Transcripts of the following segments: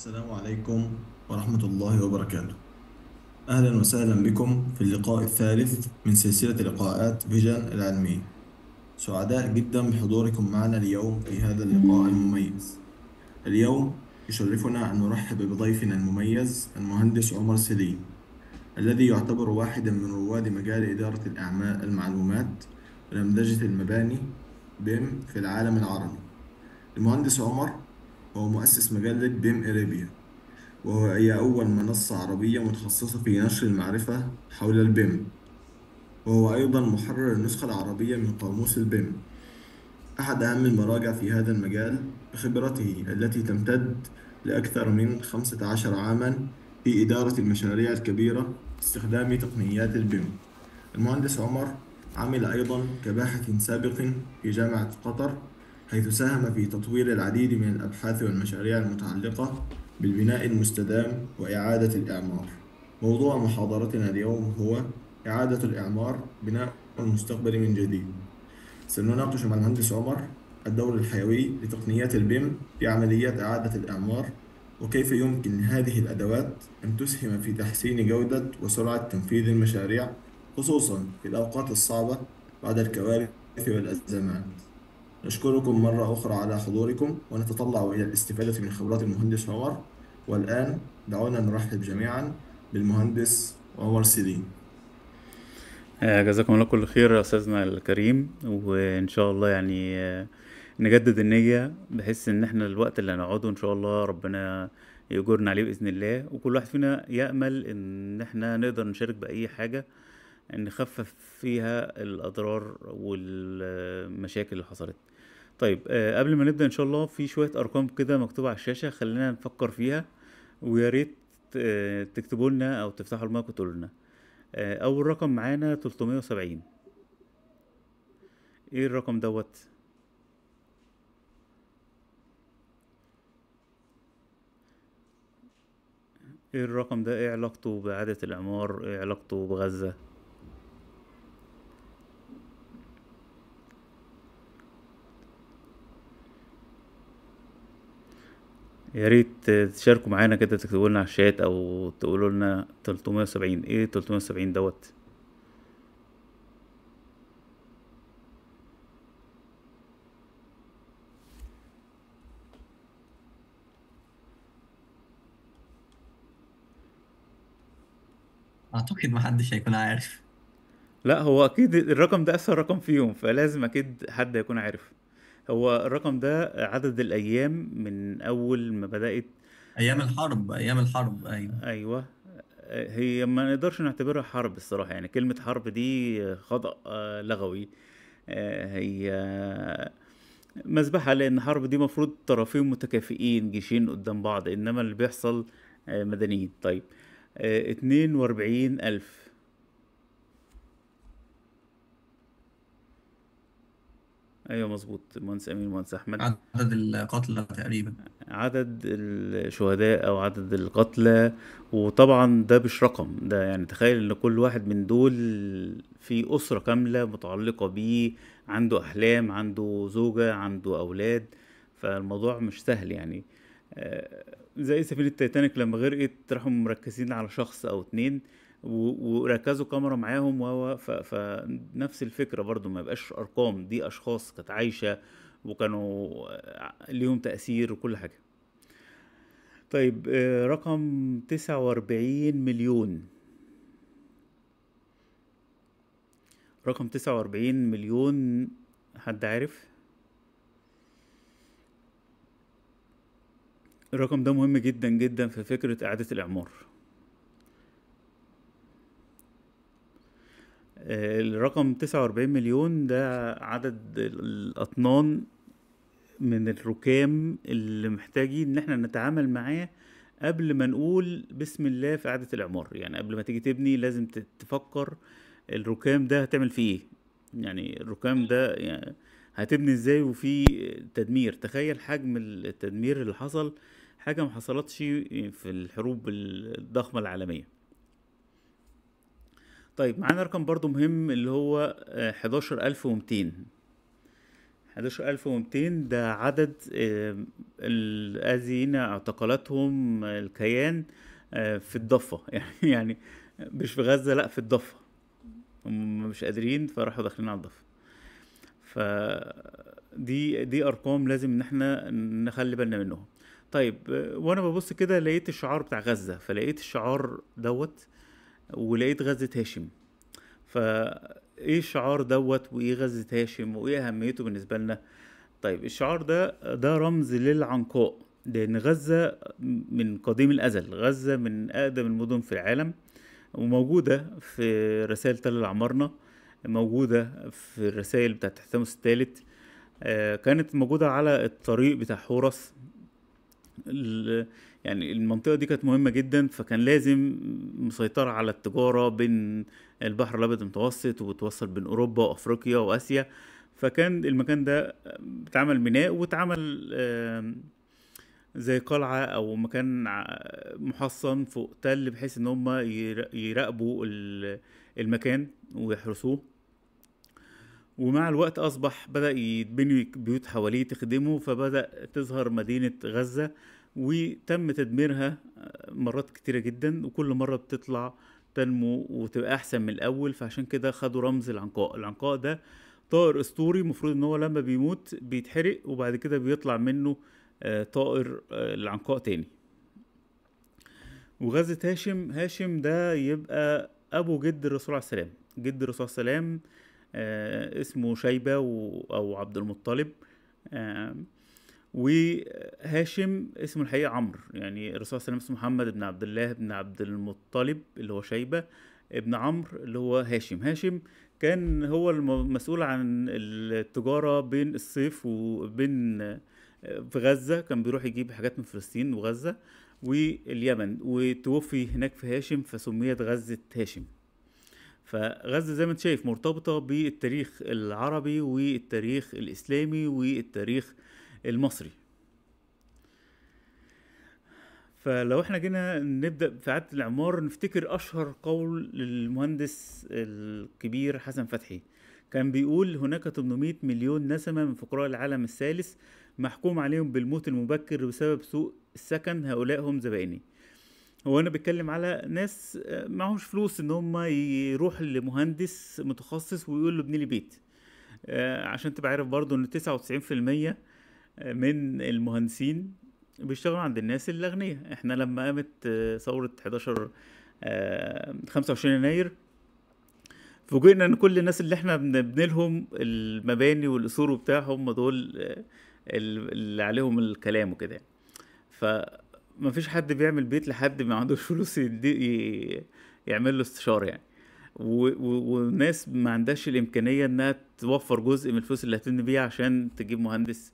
السلام عليكم ورحمة الله وبركاته أهلا وسهلا بكم في اللقاء الثالث من سلسلة لقاءات فيجن العلمية سعداء جدا بحضوركم معنا اليوم في هذا اللقاء المميز اليوم يشرفنا أن نرحب بضيفنا المميز المهندس عمر سليم الذي يعتبر واحدا من رواد مجال إدارة الأعمال المعلومات ونمذجة المباني بيم في العالم العربي المهندس عمر هو مؤسس مجلة بيم إريبيا وهي أول منصة عربية متخصصة في نشر المعرفة حول البيم وهو أيضا محرر النسخة العربية من قاموس البيم أحد أهم المراجع في هذا المجال بخبرته التي تمتد لأكثر من 15 عاما في إدارة المشاريع الكبيرة باستخدام تقنيات البيم المهندس عمر عمل أيضا كباحث سابق في جامعة قطر حيث ساهم في تطوير العديد من الأبحاث والمشاريع المتعلقة بالبناء المستدام وإعادة الإعمار. موضوع محاضرتنا اليوم هو إعادة الإعمار بناء المستقبل من جديد. سنناقش مع المهندس عمر الدور الحيوي لتقنيات البيم في عمليات إعادة الإعمار وكيف يمكن هذه الأدوات أن تسهم في تحسين جودة وسرعة تنفيذ المشاريع خصوصا في الأوقات الصعبة بعد الكوارث والأزمات نشكركم مرة أخرى على حضوركم ونتطلع إلى الاستفادة من خبرات المهندس عمر والآن دعونا نرحب جميعا بالمهندس عمر سيدين آه، جزاكم الله كل خير أستاذنا الكريم وإن شاء الله يعني آه، نجدد النية بحيث إن إحنا الوقت اللي هنقعده إن شاء الله ربنا يجرنا عليه بإذن الله وكل واحد فينا يأمل إن إحنا نقدر نشارك بأي حاجة نخفف فيها الأضرار والمشاكل اللي حصلت طيب آه قبل ما نبدا ان شاء الله في شويه ارقام كده مكتوبه على الشاشه خلينا نفكر فيها ويا ريت آه تكتبوا لنا او تفتحوا المايك وتقولوا لنا آه اول رقم معانا 370 ايه الرقم دوت ايه الرقم ده ايه علاقته بعادة الاعمار ايه علاقته بغزة يا ريت تشاركوا معانا كده تكتبوا لنا على الشات او تقولوا لنا 370 ايه 370 دوت اعتقد محدش هيكون عارف لا هو اكيد الرقم ده اسهل رقم فيهم فلازم اكيد حد يكون عارف هو الرقم ده عدد الايام من اول ما بدات ايام الحرب ايام الحرب ايوه ايوه هي ما نقدرش نعتبرها حرب الصراحه يعني كلمه حرب دي خطا آه، لغوي آه، هي مذبحه لان حرب دي مفروض طرفين متكافئين جيشين قدام بعض انما اللي بيحصل آه، مدنيين طيب اتنين واربعين الف ايوه مظبوط مهندس امين المهندس احمد عدد القتلى تقريبا عدد الشهداء او عدد القتلى وطبعا ده مش رقم ده يعني تخيل ان كل واحد من دول في اسره كامله متعلقه بيه عنده احلام عنده زوجه عنده اولاد فالموضوع مش سهل يعني آه، زي سفينه تايتانيك لما غرقت راحوا مركزين على شخص او اتنين وركزوا كاميرا معاهم وهو فنفس الفكره برضو ما بقاش ارقام دي اشخاص كانت عايشه وكانوا ليهم تاثير وكل حاجه طيب آه، رقم تسعة وأربعين مليون رقم تسعة وأربعين مليون حد عارف الرقم ده مهم جدا جدا في فكرة إعادة الإعمار آه، الرقم 49 مليون ده عدد الاطنان من الركام اللي محتاجين ان احنا نتعامل معاه قبل ما نقول بسم الله في إعادة العمار يعني قبل ما تيجي تبني لازم تفكر الركام ده هتعمل فيه ايه يعني الركام ده يعني هتبني ازاي وفي تدمير تخيل حجم التدمير اللي حصل حاجة ما حصلتش في الحروب الضخمة العالمية طيب معانا رقم برضو مهم اللي هو 11200 آه، 11200 ده عدد آه، الذين اعتقلتهم الكيان آه، في الضفة يعني يعني مش في غزة لا في الضفة هم مش قادرين فراحوا داخلين على الضفة فدي دي أرقام لازم إن احنا نخلي بالنا منهم طيب وأنا ببص كده لقيت الشعار بتاع غزة فلقيت الشعار دوت ولقيت غزة هاشم فايه الشعار دوت وايه غزة هاشم وايه اهميته بالنسبة لنا طيب الشعار ده ده رمز للعنقاء لان غزة من قديم الازل غزة من اقدم المدن في العالم وموجودة في رسائل تل العمارنة موجودة في الرسائل بتاعت حثامس الثالث آه، كانت موجودة على الطريق بتاع حورس يعني المنطقه دي كانت مهمه جدا فكان لازم مسيطره على التجاره بين البحر الابيض المتوسط وتوصل بين اوروبا وافريقيا واسيا فكان المكان ده اتعمل ميناء واتعمل زي قلعة أو مكان محصن فوق تل بحيث إن هما يراقبوا المكان ويحرسوه ومع الوقت أصبح بدأ يتبني بيوت حواليه تخدمه فبدأ تظهر مدينة غزة وتم تدميرها آه، مرات كتيرة جدا وكل مرة بتطلع تنمو وتبقى أحسن من الأول فعشان كده خدوا رمز العنقاء العنقاء ده طائر أسطوري المفروض إن هو لما بيموت بيتحرق وبعد كده بيطلع منه آه، طائر آه، العنقاء تاني وغزة هاشم هاشم ده يبقى أبو جد الرسول عليه السلام جد الرسول عليه السلام اسمه شيبة أو عبد المطلب وهاشم اسمه الحقيقه عمرو يعني الرسول صلى الله عليه وسلم اسمه محمد بن عبد الله بن عبد المطلب اللي هو شيبه ابن عمرو اللي هو هاشم هاشم كان هو المسؤول عن التجاره بين الصيف وبين في غزه كان بيروح يجيب حاجات من فلسطين وغزه واليمن وتوفي هناك في هاشم فسميت غزه هاشم فغزة زي ما انت شايف مرتبطة بالتاريخ العربي والتاريخ الإسلامي والتاريخ المصري فلو احنا جينا نبدا في عاده الاعمار نفتكر اشهر قول للمهندس الكبير حسن فتحي كان بيقول هناك 800 مليون نسمة من فقراء العالم الثالث محكوم عليهم بالموت المبكر بسبب سوء السكن هؤلاء هم زبائني هو انا بتكلم على ناس معهمش فلوس ان هم يروح لمهندس متخصص ويقول له ابني لي بيت آه، عشان تبقى عارف برضو ان 99% من المهندسين بيشتغلوا عند الناس الاغنياء احنا لما قامت آه، ثوره 11 25 آه، يناير فوجئنا ان كل الناس اللي احنا بنبني لهم المباني والقصور وبتاع هم دول آه، اللي عليهم الكلام وكده يعني. فما فيش حد بيعمل بيت لحد ما عندوش فلوس يعمل له استشاره يعني والناس ما عندهاش الامكانيه انها توفر جزء من الفلوس اللي هتبني بيها عشان تجيب مهندس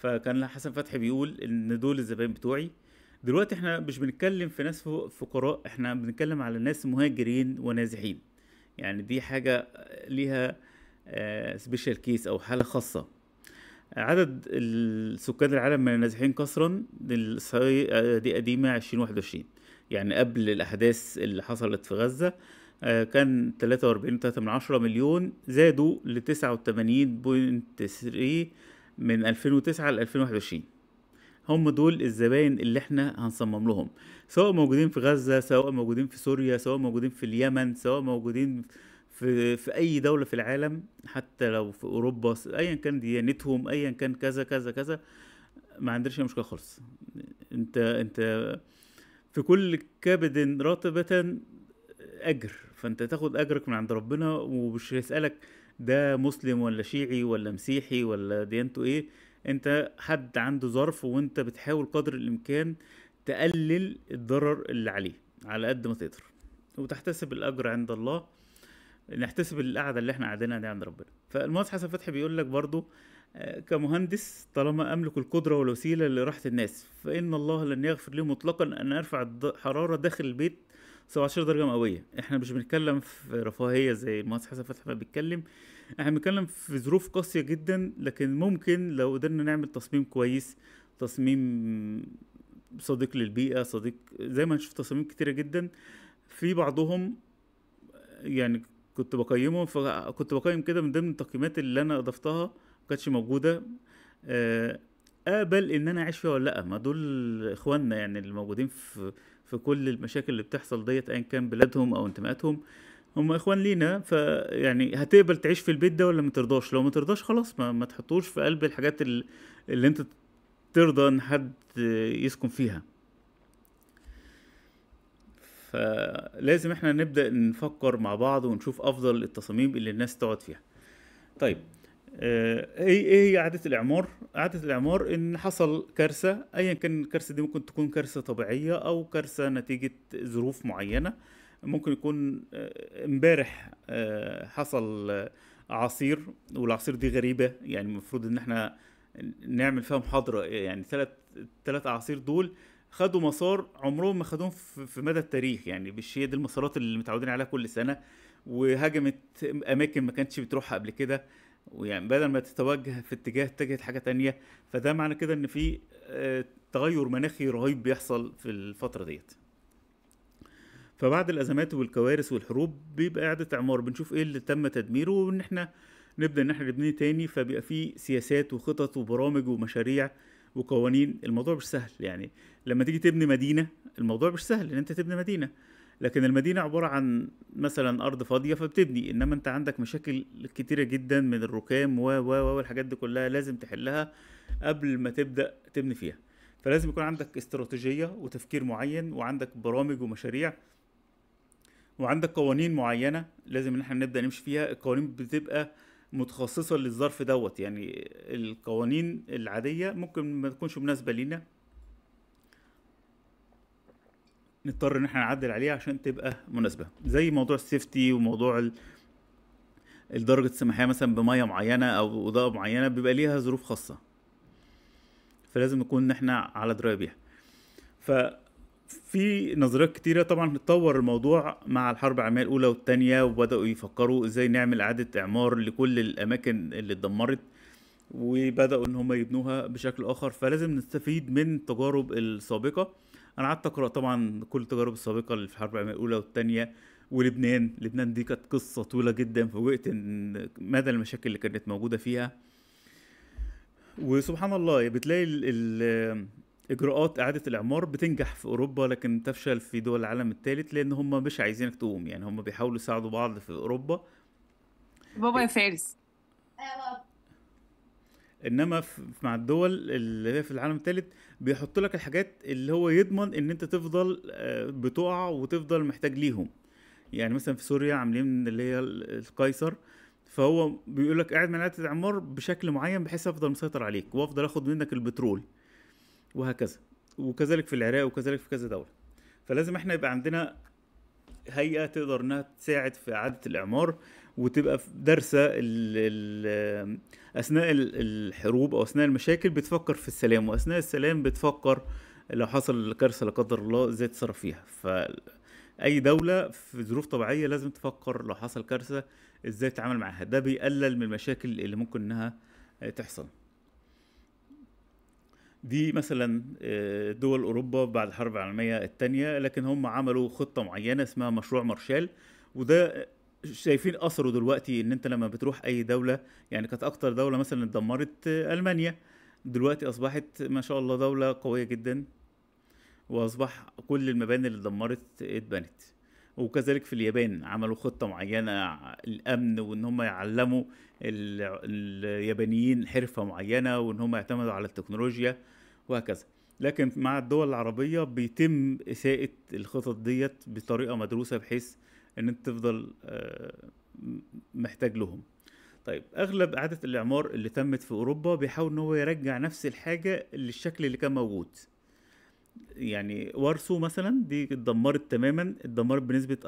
فكان حسن فتحي بيقول ان دول الزبائن بتوعي دلوقتي احنا مش بنتكلم في ناس فقراء احنا بنتكلم على ناس مهاجرين ونازحين يعني دي حاجة ليها سبيشال آه، كيس او حالة خاصة عدد السكان العالم من النازحين كسرا آه، دي قديمة 2021 يعني قبل الأحداث اللي حصلت في غزة آه، كان 43.3 مليون زادوا ل 89.3 من 2009 ل 2021 هم دول الزباين اللي احنا هنصمم لهم سواء موجودين في غزة سواء موجودين في سوريا سواء موجودين في اليمن سواء موجودين في, في اي دولة في العالم حتى لو في اوروبا ايا كان ديانتهم ايا كان كذا كذا كذا ما عندناش مشكلة خالص انت انت في كل كبد راتبة اجر فانت تاخد اجرك من عند ربنا ومش هيسألك ده مسلم ولا شيعي ولا مسيحي ولا ديانته ايه انت حد عنده ظرف وانت بتحاول قدر الامكان تقلل الضرر اللي عليه على قد ما تقدر وتحتسب الاجر عند الله نحتسب القعده اللي احنا قاعدينها دي عند ربنا فالمهندس حسن فتحي بيقول لك برضو آه، كمهندس طالما املك القدره والوسيله لراحه الناس فان الله لن يغفر لي مطلقا ان ارفع الحراره داخل البيت 17 درجه مئويه احنا مش بنتكلم في رفاهيه زي المهندس حسن فتحي ما بيتكلم احنا بنتكلم في ظروف قاسيه جدا لكن ممكن لو قدرنا نعمل تصميم كويس تصميم صديق للبيئه صديق زي ما نشوف تصاميم كتيره جدا في بعضهم يعني كنت بقيمه فكنت بقيم كده من ضمن التقييمات اللي انا اضفتها ما كانتش موجوده آه قابل آه، ان انا اعيش فيها ولا لا ما دول اخواننا يعني اللي موجودين في في كل المشاكل اللي بتحصل ديت ايا كان بلادهم او انتماءاتهم هم اخوان لينا فيعني هتقبل تعيش في البيت ده ولا ما ترضاش لو ما ترضاش خلاص ما, ما تحطوش في قلب الحاجات اللي, اللي انت ترضى ان حد يسكن فيها فلازم احنا نبدا نفكر مع بعض ونشوف افضل التصاميم اللي الناس تقعد فيها طيب آه، ايه ايه هي اعاده الاعمار؟ اعاده الاعمار ان حصل كارثه ايا كان الكارثه دي ممكن تكون كارثه طبيعيه او كارثه نتيجه ظروف معينه ممكن يكون آه، امبارح آه، حصل عصير والعصير دي غريبه يعني المفروض ان احنا نعمل فيها محاضره يعني ثلاث ثلاث اعاصير دول خدوا مسار عمرهم ما خدوهم في مدى التاريخ يعني مش هي دي المسارات اللي متعودين عليها كل سنه وهاجمت اماكن ما كانتش بتروحها قبل كده ويعني بدل ما تتوجه في اتجاه اتجهت حاجه تانية فده معنى كده ان في آه، تغير مناخي رهيب بيحصل في الفتره ديت فبعد الازمات والكوارث والحروب بيبقى اعاده اعمار بنشوف ايه اللي تم تدميره وان احنا نبدا ان احنا نبنيه تاني فبيبقى في سياسات وخطط وبرامج ومشاريع وقوانين الموضوع مش سهل يعني لما تيجي تبني مدينه الموضوع مش سهل ان انت تبني مدينه لكن المدينة عبارة عن مثلا أرض فاضية فبتبني إنما أنت عندك مشاكل كتيرة جدا من الركام و و و والحاجات دي كلها لازم تحلها قبل ما تبدأ تبني فيها فلازم يكون عندك استراتيجية وتفكير معين وعندك برامج ومشاريع وعندك قوانين معينة لازم إن احنا نبدأ نمشي فيها القوانين بتبقى متخصصة للظرف دوت يعني القوانين العادية ممكن ما تكونش مناسبة لينا نضطر ان احنا نعدل عليها عشان تبقى مناسبه زي موضوع السيفتي وموضوع درجه السماحيه مثلا بميه معينه او اضاءه معينه بيبقى ليها ظروف خاصه فلازم نكون ان احنا على درايه بيها ف في نظريات كتيرة طبعا اتطور الموضوع مع الحرب العالمية الأولى والتانية وبدأوا يفكروا ازاي نعمل إعادة إعمار لكل الأماكن اللي اتدمرت وبدأوا إن هم يبنوها بشكل آخر فلازم نستفيد من التجارب السابقة انا قعدت اقرا طبعا كل التجارب السابقه اللي في الحرب العالميه الاولى والثانيه ولبنان لبنان دي كانت قصه طويله جدا فوجئت ان مدى المشاكل اللي كانت موجوده فيها وسبحان الله يعني بتلاقي اجراءات اعاده الاعمار بتنجح في اوروبا لكن تفشل في دول العالم الثالث لان هم مش عايزينك تقوم يعني هم بيحاولوا يساعدوا بعض في اوروبا بابا يا فارس أه، انما مع الدول اللي هي في العالم الثالث بيحط لك الحاجات اللي هو يضمن ان انت تفضل آه، بتقع وتفضل محتاج ليهم يعني مثلا في سوريا عاملين اللي هي القيصر فهو بيقول لك قاعد مناعه الاعمار بشكل معين بحيث افضل مسيطر عليك وافضل اخد منك البترول وهكذا وكذلك في العراق وكذلك في كذا دوله فلازم احنا يبقى عندنا هيئه تقدر انها تساعد في اعاده الاعمار وتبقى دارسه اثناء الحروب او اثناء المشاكل بتفكر في السلام واثناء السلام بتفكر لو حصل كارثه لا قدر الله ازاي تتصرف فيها فاي اي دوله في ظروف طبيعيه لازم تفكر لو حصل كارثه ازاي تتعامل معاها ده بيقلل من المشاكل اللي ممكن انها آه، تحصل دي مثلا آه، دول اوروبا بعد الحرب العالميه الثانيه لكن هم عملوا خطه معينه اسمها مشروع مارشال وده شايفين اثره دلوقتي ان انت لما بتروح اي دوله يعني كانت اكتر دوله مثلا اتدمرت المانيا دلوقتي اصبحت ما شاء الله دوله قويه جدا واصبح كل المباني اللي اتدمرت اتبنت وكذلك في اليابان عملوا خطه معينه الامن وان هم يعلموا اليابانيين حرفه معينه وان هم يعتمدوا على التكنولوجيا وهكذا لكن مع الدول العربيه بيتم اساءه الخطط ديت بطريقه مدروسه بحيث ان انت تفضل آه، محتاج لهم طيب اغلب اعاده الاعمار اللي تمت في اوروبا بيحاول ان هو يرجع نفس الحاجه للشكل اللي كان موجود يعني وارسو مثلا دي اتدمرت تماما اتدمرت بنسبه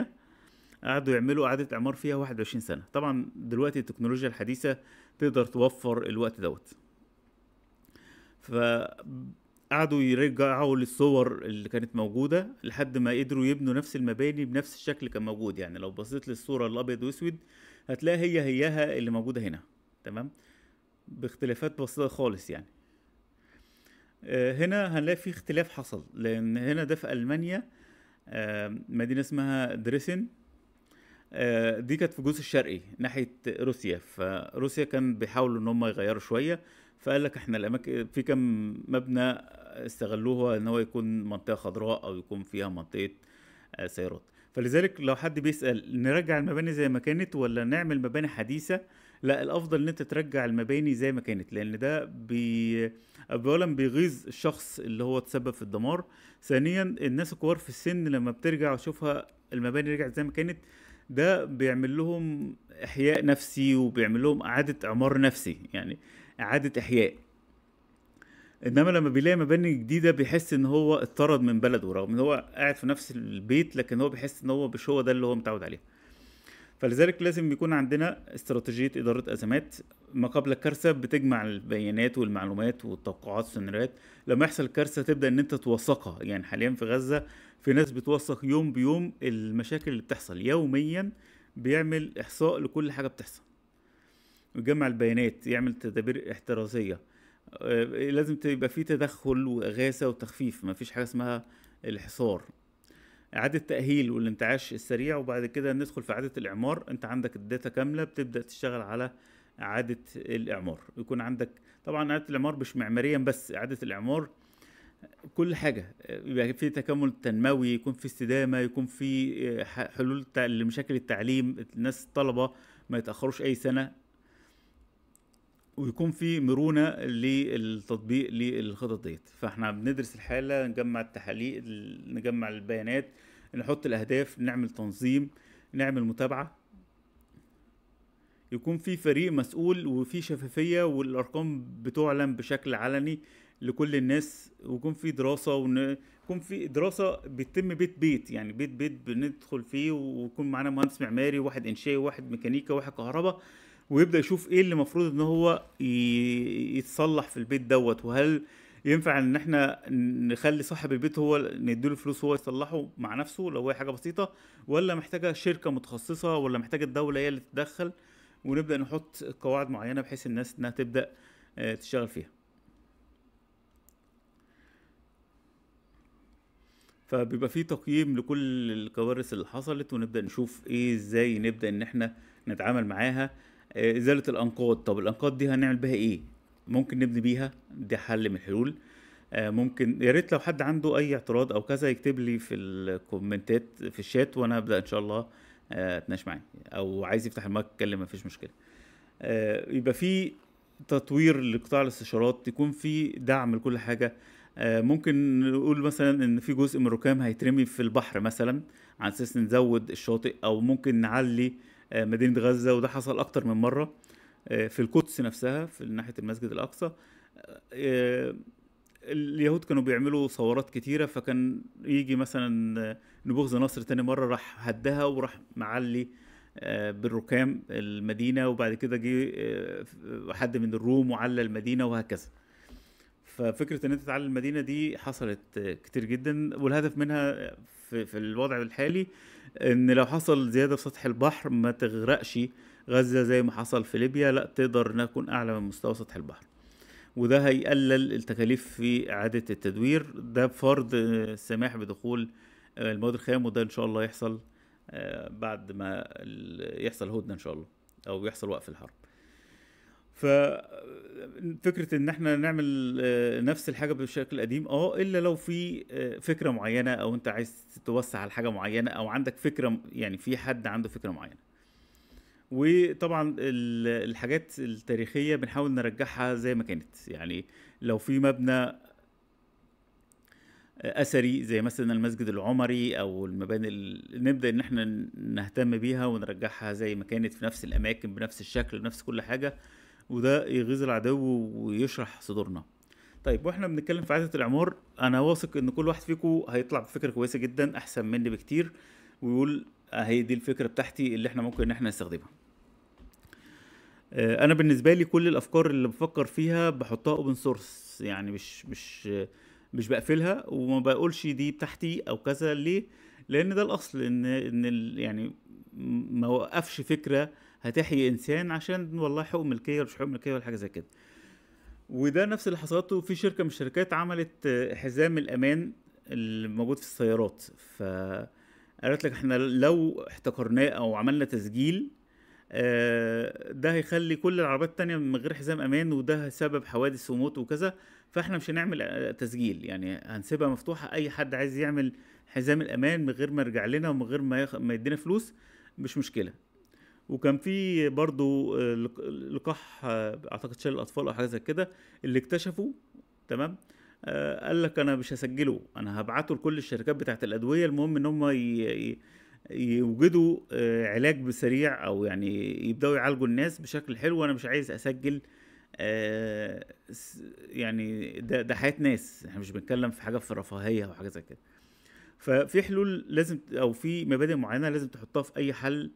84% قعدوا يعملوا اعاده اعمار فيها 21 سنه طبعا دلوقتي التكنولوجيا الحديثه تقدر توفر الوقت دوت ف قعدوا يرجعوا للصور اللي كانت موجودة لحد ما قدروا يبنوا نفس المباني بنفس الشكل اللي كان موجود يعني لو بصيت للصورة الأبيض وأسود هتلاقي هي هيها اللي موجودة هنا تمام باختلافات بسيطة خالص يعني آه، هنا هنلاقي في اختلاف حصل لأن هنا ده في ألمانيا آه، مدينة اسمها دريسن آه، دي كانت في الجزء الشرقي ناحية روسيا فروسيا كان بيحاولوا إن هم يغيروا شوية فقال لك احنا الاماكن في كم مبنى استغلوها ان هو يكون منطقه خضراء او يكون فيها منطقه آه، سيارات فلذلك لو حد بيسال نرجع المباني زي ما كانت ولا نعمل مباني حديثه لا الافضل ان انت ترجع المباني زي ما كانت لان ده بي اولا بيغيظ الشخص اللي هو تسبب في الدمار ثانيا الناس الكبار في السن لما بترجع وشوفها المباني رجعت زي ما كانت ده بيعمل لهم احياء نفسي وبيعمل لهم اعاده اعمار نفسي يعني اعاده احياء انما لما بيلاقي مباني جديده بيحس ان هو اتطرد من بلده رغم ان هو قاعد في نفس البيت لكن هو بيحس ان هو مش هو ده اللي هو متعود عليه فلذلك لازم يكون عندنا استراتيجيه اداره ازمات ما قبل الكارثه بتجمع البيانات والمعلومات والتوقعات والسيناريوهات لما يحصل كارثه تبدا ان انت توثقها يعني حاليا في غزه في ناس بتوثق يوم بيوم المشاكل اللي بتحصل يوميا بيعمل احصاء لكل حاجه بتحصل يجمع البيانات يعمل تدابير احترازيه آه، لازم تبقى في تدخل واغاثه وتخفيف ما فيش حاجه اسمها الحصار اعاده تاهيل والانتعاش السريع وبعد كده ندخل في اعاده الاعمار انت عندك الداتا كامله بتبدا تشتغل على اعاده الاعمار يكون عندك طبعا اعاده الاعمار مش معماريا بس اعاده الاعمار كل حاجه يبقى في تكامل تنموي يكون في استدامه يكون في آه، حلول لمشاكل التعليم الناس الطلبه ما يتاخروش اي سنه ويكون في مرونه للتطبيق للخطط ديت فاحنا بندرس الحاله نجمع التحاليل نجمع البيانات نحط الاهداف نعمل تنظيم نعمل متابعه يكون في فريق مسؤول وفي شفافيه والارقام بتعلن بشكل علني لكل الناس ويكون في دراسه ويكون في دراسه بتتم بيت بيت يعني بيت بيت بندخل فيه ويكون معانا مهندس معماري وواحد انشائي وواحد ميكانيكا وواحد كهرباء ويبدا يشوف ايه اللي المفروض ان هو يتصلح في البيت دوت وهل ينفع ان احنا نخلي صاحب البيت هو نديله فلوس هو يصلحه مع نفسه لو هي حاجه بسيطه ولا محتاجه شركه متخصصه ولا محتاجه الدوله هي اللي تتدخل ونبدا نحط قواعد معينه بحيث الناس انها تبدا آه، تشتغل فيها فبيبقى في تقييم لكل الكوارث اللي حصلت ونبدا نشوف ايه ازاي نبدا ان احنا نتعامل معاها آه، ازاله الانقاض طب الانقاض دي هنعمل بها ايه ممكن نبني بيها ده حل من الحلول آه، ممكن يا ريت لو حد عنده اي اعتراض او كذا يكتب لي في الكومنتات في الشات وانا ابدا ان شاء الله آه، اتناقش معاه او عايز يفتح المايك يتكلم مفيش مشكله يبقى في تطوير لقطاع الاستشارات يكون في دعم لكل حاجه ممكن نقول مثلا ان في جزء من الركام هيترمي في البحر مثلا على اساس نزود الشاطئ او ممكن نعلي آه، مدينه غزه وده حصل اكتر من مره آه، في القدس نفسها في ناحيه المسجد الاقصى آه، اليهود كانوا بيعملوا ثورات كتيرة فكان يجي مثلا نبوخذ نصر تاني مرة راح هدها وراح معلي بالركام المدينة وبعد كده جه حد من الروم وعلى المدينة وهكذا ففكرة ان انت تعلي المدينة دي حصلت كتير جدا والهدف منها في, في الوضع الحالي ان لو حصل زياده في سطح البحر ما تغرقش غزه زي ما حصل في ليبيا لا تقدر نكون اعلى من مستوى سطح البحر وده هيقلل التكاليف في اعاده التدوير ده بفرض السماح آه، بدخول آه، المواد الخام وده ان شاء الله يحصل آه، بعد ما يحصل هدنه ان شاء الله او يحصل وقف الحرب ف فكره ان احنا نعمل آه، نفس الحاجه بالشكل القديم اه الا لو في آه، فكره معينه او انت عايز توسع على حاجه معينه او عندك فكره يعني في حد عنده فكره معينه وطبعا الحاجات التاريخيه بنحاول نرجعها زي ما كانت يعني لو في مبنى آه، اثري زي مثلا المسجد العمري او المباني نبدا ان احنا نهتم بيها ونرجعها زي ما كانت في نفس الاماكن بنفس الشكل بنفس كل حاجه وده يغيظ العدو ويشرح صدورنا طيب واحنا بنتكلم في عاده الاعمار انا واثق ان كل واحد فيكم هيطلع بفكره كويسه جدا احسن مني بكتير ويقول اهي آه، دي الفكره بتاعتي اللي احنا ممكن ان احنا نستخدمها آه، انا بالنسبه لي كل الافكار اللي بفكر فيها بحطها اوبن سورس يعني مش مش مش بقفلها وما بقولش دي بتاعتي او كذا ليه لان ده الاصل ان ان يعني ما وقفش فكره هتحيي انسان عشان والله حقوق ملكيه ولا مش حقوق ملكيه ولا حاجه زي كده وده نفس اللي حصلته في شركه من الشركات عملت آه، حزام الامان اللي موجود في السيارات ف قالت لك احنا لو احتكرناه او عملنا تسجيل آه، ده هيخلي كل العربيات التانية من غير حزام امان وده سبب حوادث وموت وكذا فاحنا مش هنعمل آه، تسجيل يعني هنسيبها مفتوحة اي حد عايز يعمل حزام الامان من غير ما يرجع لنا ومن غير ما, يخ... ما يدينا فلوس مش مشكلة وكان في برضو آه، لقاح آه، اعتقد شال الاطفال او حاجه زي كده اللي اكتشفوا تمام آه، قال لك انا مش هسجله انا هبعته لكل الشركات بتاعت الادويه المهم ان هم يوجدوا علاج بسريع او يعني يبداوا يعالجوا الناس بشكل حلو وانا مش عايز اسجل يعني ده ده حياه ناس احنا مش بنتكلم في حاجه في رفاهيه او حاجه زي كده ففي حلول لازم او في مبادئ معينه لازم تحطها في اي حل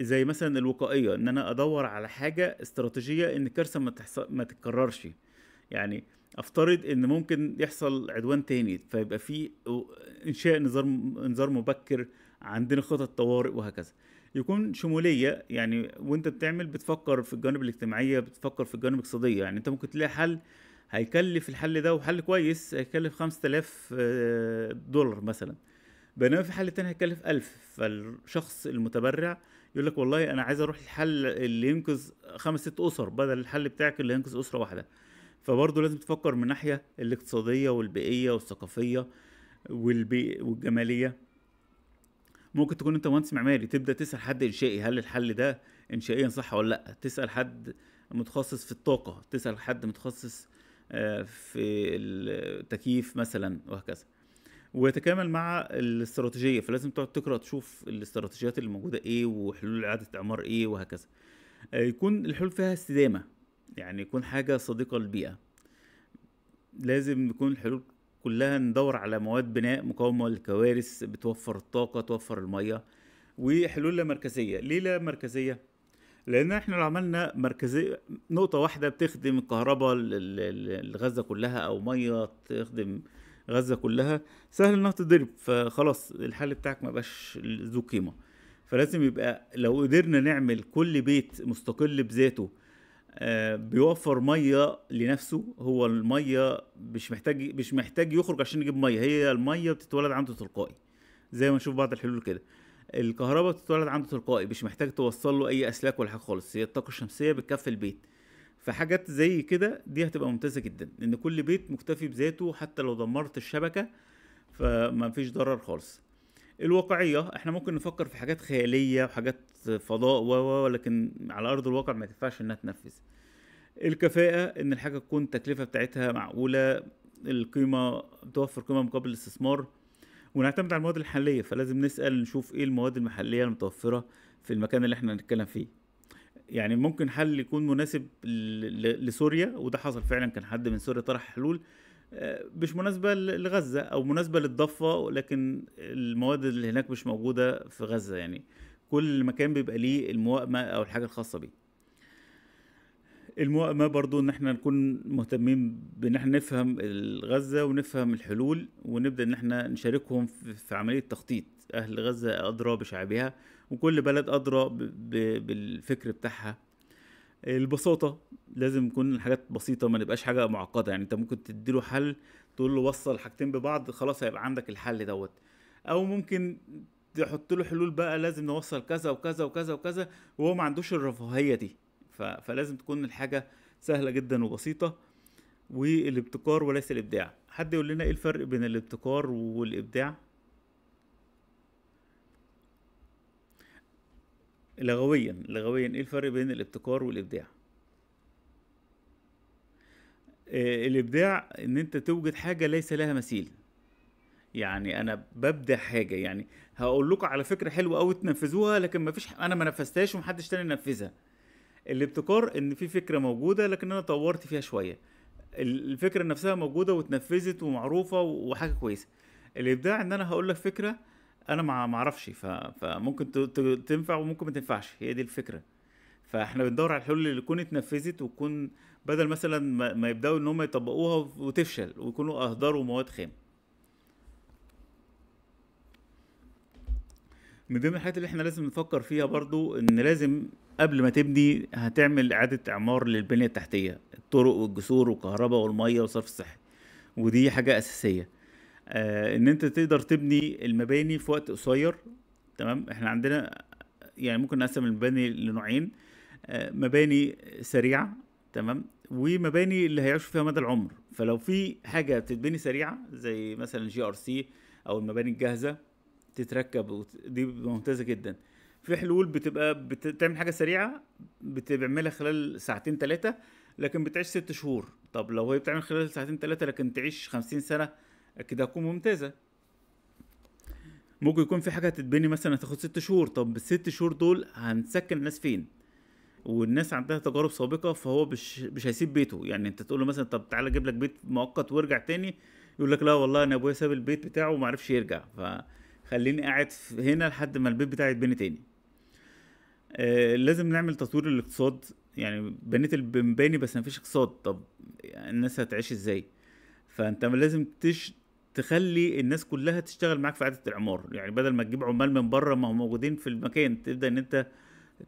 زي مثلا الوقائيه ان انا ادور على حاجه استراتيجيه ان الكارثه ما, تحصل ما تتكررش يعني افترض ان ممكن يحصل عدوان تاني فيبقى في انشاء نظام انذار مبكر عندنا خطط طوارئ وهكذا يكون شموليه يعني وانت بتعمل بتفكر في الجانب الاجتماعيه بتفكر في الجانب الاقتصاديه يعني انت ممكن تلاقي حل هيكلف الحل ده وحل كويس هيكلف 5000 آه، دولار مثلا بينما في حل تاني هيكلف 1000 فالشخص المتبرع يقول لك والله انا عايز اروح الحل اللي ينقذ خمس ست اسر بدل الحل بتاعك اللي ينقذ اسره واحده فبرضه لازم تفكر من ناحيه الاقتصاديه والبيئيه والثقافيه والبي... والجماليه ممكن تكون انت مهندس معماري تبدا تسال حد انشائي هل الحل ده انشائيا صح ولا لا تسال حد متخصص في الطاقه تسال حد متخصص آه، في التكييف مثلا وهكذا ويتكامل مع الاستراتيجيه فلازم تقعد تقرا تشوف الاستراتيجيات اللي موجوده ايه وحلول اعاده اعمار ايه وهكذا آه، يكون الحلول فيها استدامه يعني يكون حاجه صديقه للبيئه لازم يكون الحلول كلها ندور على مواد بناء مقاومه للكوارث بتوفر الطاقه توفر الميه وحلول لا مركزيه ليه لا مركزيه لان احنا لو عملنا مركزيه نقطه واحده بتخدم الكهرباء الغزه كلها او ميه تخدم غزه كلها سهل انها تضرب فخلاص الحل بتاعك ما بقاش ذو قيمه فلازم يبقى لو قدرنا نعمل كل بيت مستقل بذاته آه، بيوفر ميه لنفسه هو الميه مش محتاج مش محتاج يخرج عشان يجيب ميه هي الميه بتتولد عنده تلقائي زي ما نشوف بعض الحلول كده الكهرباء بتتولد عنده تلقائي مش محتاج توصل له اي اسلاك ولا حاجه خالص هي الطاقه الشمسيه بتكفي البيت فحاجات زي كده دي هتبقى ممتازه جدا ان كل بيت مكتفي بذاته حتى لو دمرت الشبكه فما فيش ضرر خالص الواقعيه احنا ممكن نفكر في حاجات خياليه وحاجات فضاء و لكن على ارض الواقع ما تنفعش انها تنفذ الكفاءه ان الحاجه تكون تكلفة بتاعتها معقوله القيمه توفر قيمه مقابل الاستثمار ونعتمد على المواد الحالية فلازم نسال نشوف ايه المواد المحليه المتوفره في المكان اللي احنا هنتكلم فيه يعني ممكن حل يكون مناسب لسوريا وده حصل فعلا كان حد من سوريا طرح حلول آه، مش مناسبه لغزه او مناسبه للضفه لكن المواد اللي هناك مش موجوده في غزه يعني كل مكان بيبقى ليه المواءمة او الحاجه الخاصه بيه المواءمة برضو ان احنا نكون مهتمين بان احنا نفهم غزة ونفهم الحلول ونبدأ ان احنا نشاركهم في عملية تخطيط اهل غزة ادرى بشعبها وكل بلد أدرى بالفكر بتاعها البساطة لازم يكون الحاجات بسيطة ما نبقاش حاجة معقدة يعني انت ممكن تديله حل تقول له وصل حاجتين ببعض خلاص هيبقى عندك الحل دوت او ممكن تحط له حلول بقى لازم نوصل كذا وكذا وكذا وكذا وهو ما عندوش الرفاهية دي فلازم تكون الحاجة سهلة جدا وبسيطة والابتكار وليس الابداع حد يقول لنا ايه الفرق بين الابتكار والابداع لغويا لغويا ايه الفرق بين الابتكار والابداع آه، الابداع ان انت توجد حاجه ليس لها مثيل يعني انا ببدع حاجه يعني هقول لكم على فكره حلوه قوي تنفذوها لكن ما فيش انا ما نفذتهاش ومحدش تاني نفذها الابتكار ان في فكره موجوده لكن انا طورت فيها شويه الفكره نفسها موجوده وتنفذت ومعروفه وحاجه كويسه الابداع ان انا هقول لك فكره انا ما اعرفش فممكن تنفع وممكن ما تنفعش هي دي الفكره فاحنا بندور على الحلول اللي تكون اتنفذت وتكون بدل مثلا ما يبداوا ان هم يطبقوها وتفشل ويكونوا اهدروا مواد خام من ضمن الحاجات اللي احنا لازم نفكر فيها برضو ان لازم قبل ما تبني هتعمل اعاده اعمار للبنيه التحتيه الطرق والجسور والكهرباء والميه والصرف الصحي ودي حاجه اساسيه آه، ان انت تقدر تبني المباني في وقت قصير تمام احنا عندنا يعني ممكن نقسم المباني لنوعين آه، مباني سريعه تمام ومباني اللي هيعيشوا فيها مدى العمر فلو في حاجه تتبني سريعه زي مثلا جي ار سي او المباني الجاهزه تتركب دي ممتازه جدا في حلول بتبقى بتعمل حاجه سريعه بتعملها خلال ساعتين ثلاثه لكن بتعيش ست شهور طب لو هي بتعمل خلال ساعتين ثلاثه لكن تعيش خمسين سنه اكيد هتكون ممتازه ممكن يكون في حاجه هتتبني مثلا هتاخد ست شهور طب الست شهور دول هنسكن الناس فين والناس عندها تجارب سابقه فهو مش مش هيسيب بيته يعني انت تقول له مثلا طب تعالى اجيب لك بيت مؤقت وارجع تاني يقول لك لا والله انا ابويا ساب البيت بتاعه وما عرفش يرجع فخليني قاعد هنا لحد ما البيت بتاعي يتبني تاني آه لازم نعمل تطوير الاقتصاد يعني بنيت المباني بس مفيش اقتصاد طب الناس هتعيش ازاي فانت لازم تش تخلي الناس كلها تشتغل معاك في اعاده العمار يعني بدل ما تجيب عمال من بره ما هم موجودين في المكان تبدا ان انت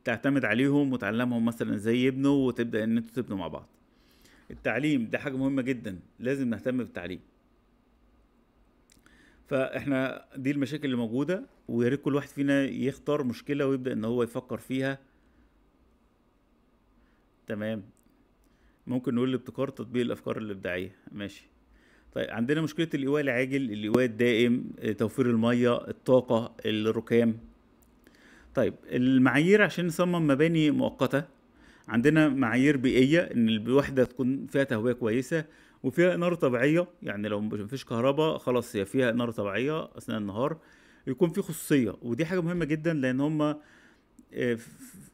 تعتمد عليهم وتعلمهم مثلا ازاي يبنوا وتبدا ان انتوا تبنوا مع بعض التعليم ده حاجه مهمه جدا لازم نهتم بالتعليم فاحنا دي المشاكل اللي موجوده ويا ريت كل واحد فينا يختار مشكله ويبدا ان هو يفكر فيها تمام ممكن نقول ابتكار تطبيق الافكار الابداعيه ماشي طيب عندنا مشكله الايواء العاجل الايواء الدائم آه، توفير الميه الطاقه الركام طيب المعايير عشان نصمم مباني مؤقته عندنا معايير بيئيه ان الوحده تكون فيها تهويه كويسه وفيها اناره طبيعيه يعني لو مفيش كهرباء خلاص هي فيها اناره طبيعيه اثناء النهار يكون في خصوصيه ودي حاجه مهمه جدا لان هم آه،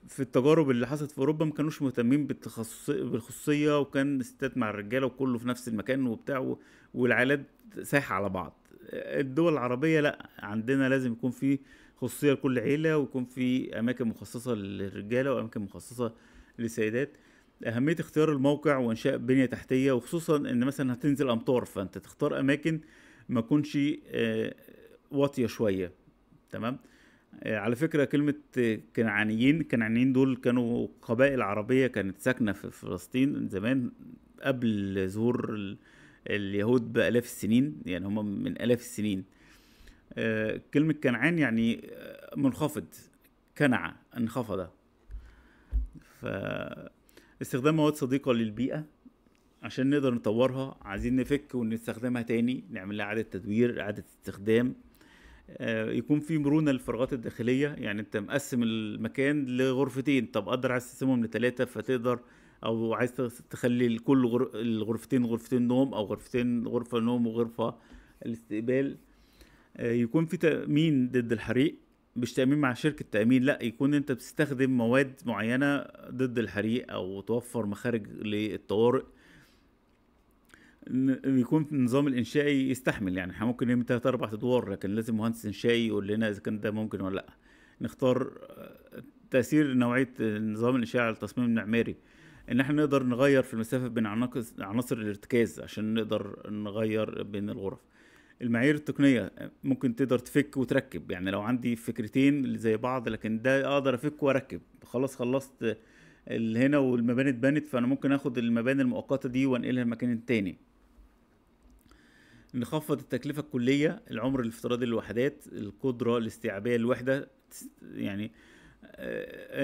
في التجارب اللي حصلت في اوروبا ما كانوش مهتمين بالتخصص بالخصوصيه وكان الستات مع الرجاله وكله في نفس المكان وبتاع والعائلات سايحه على بعض الدول العربيه لا عندنا لازم يكون في خصوصيه لكل عيله ويكون في اماكن مخصصه للرجاله واماكن مخصصه للسيدات اهميه اختيار الموقع وانشاء بنيه تحتيه وخصوصا ان مثلا هتنزل امطار فانت تختار اماكن ما تكونش آه، واطيه شويه تمام آه، على فكرة كلمة كنعانيين الكنعانيين دول كانوا قبائل عربية كانت ساكنة في فلسطين زمان قبل ظهور اليهود بآلاف السنين يعني هم من آلاف السنين آه، كلمة كنعان يعني منخفض كنعة انخفضة فاستخدام مواد صديقة للبيئة عشان نقدر نطورها عايزين نفك ونستخدمها تاني نعمل لها إعادة تدوير إعادة استخدام آه، يكون في مرونه للفراغات الداخليه يعني انت مقسم المكان لغرفتين طب اقدر عايز تقسمهم لثلاثه فتقدر او عايز تخلي كل الغرفتين غرفتين نوم او غرفتين غرفه نوم وغرفه الاستقبال آه، يكون في تامين ضد الحريق مش تامين مع شركه تامين لا يكون انت بتستخدم مواد معينه ضد الحريق او توفر مخارج للطوارئ يكون النظام الانشائي يستحمل يعني احنا ممكن نرمي ثلاث اربع ادوار لكن لازم مهندس انشائي يقول لنا اذا كان ده ممكن ولا لا نختار آه، تاثير نوعيه النظام الانشائي على التصميم المعماري ان احنا نقدر نغير في المسافه بين عناصر الارتكاز عشان نقدر نغير بين الغرف المعايير التقنيه ممكن تقدر تفك وتركب يعني لو عندي فكرتين زي بعض لكن ده اقدر افك واركب خلاص خلصت اللي هنا والمباني اتبنت فانا ممكن اخد المباني المؤقته دي وانقلها المكان التاني نخفض التكلفة الكلية العمر الافتراضي للوحدات القدرة الاستيعابية للوحدة يعني آه،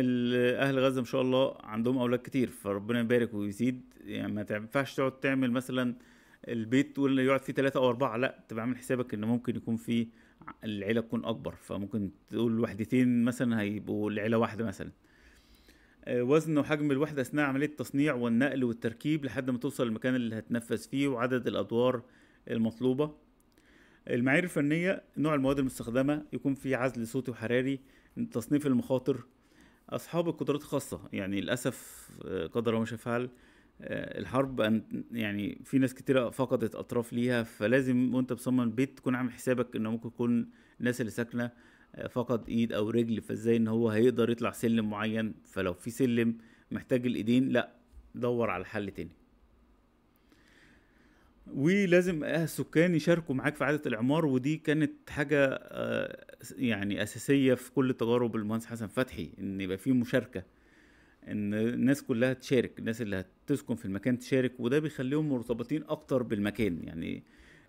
اهل غزه ما شاء الله عندهم اولاد كتير فربنا يبارك ويزيد يعني ما تنفعش تقعد تعمل مثلا البيت تقول يقعد فيه ثلاثة او اربعة لا تبقى عامل حسابك ان ممكن يكون فيه العيله تكون اكبر فممكن تقول وحدتين مثلا هيبقوا العيله واحده مثلا آه، وزن وحجم الوحده اثناء عمليه التصنيع والنقل والتركيب لحد ما توصل المكان اللي هتنفذ فيه وعدد الادوار المطلوبة المعايير الفنية نوع المواد المستخدمة يكون في عزل صوتي وحراري تصنيف المخاطر أصحاب القدرات الخاصة يعني للأسف آه، قدر ما فعل آه، الحرب أن يعني في ناس كتيرة فقدت أطراف ليها فلازم وأنت بتصمم البيت تكون عامل حسابك إن ممكن يكون الناس اللي ساكنة آه، فقد إيد أو رجل فإزاي إن هو هيقدر يطلع سلم معين فلو في سلم محتاج الإيدين لأ دور على حل تاني ولازم السكان يشاركوا معاك في اعاده الاعمار ودي كانت حاجه آه، يعني اساسيه في كل تجارب المهندس حسن فتحي ان يبقى في مشاركه ان الناس كلها تشارك الناس اللي هتسكن في المكان تشارك وده بيخليهم مرتبطين اكتر بالمكان يعني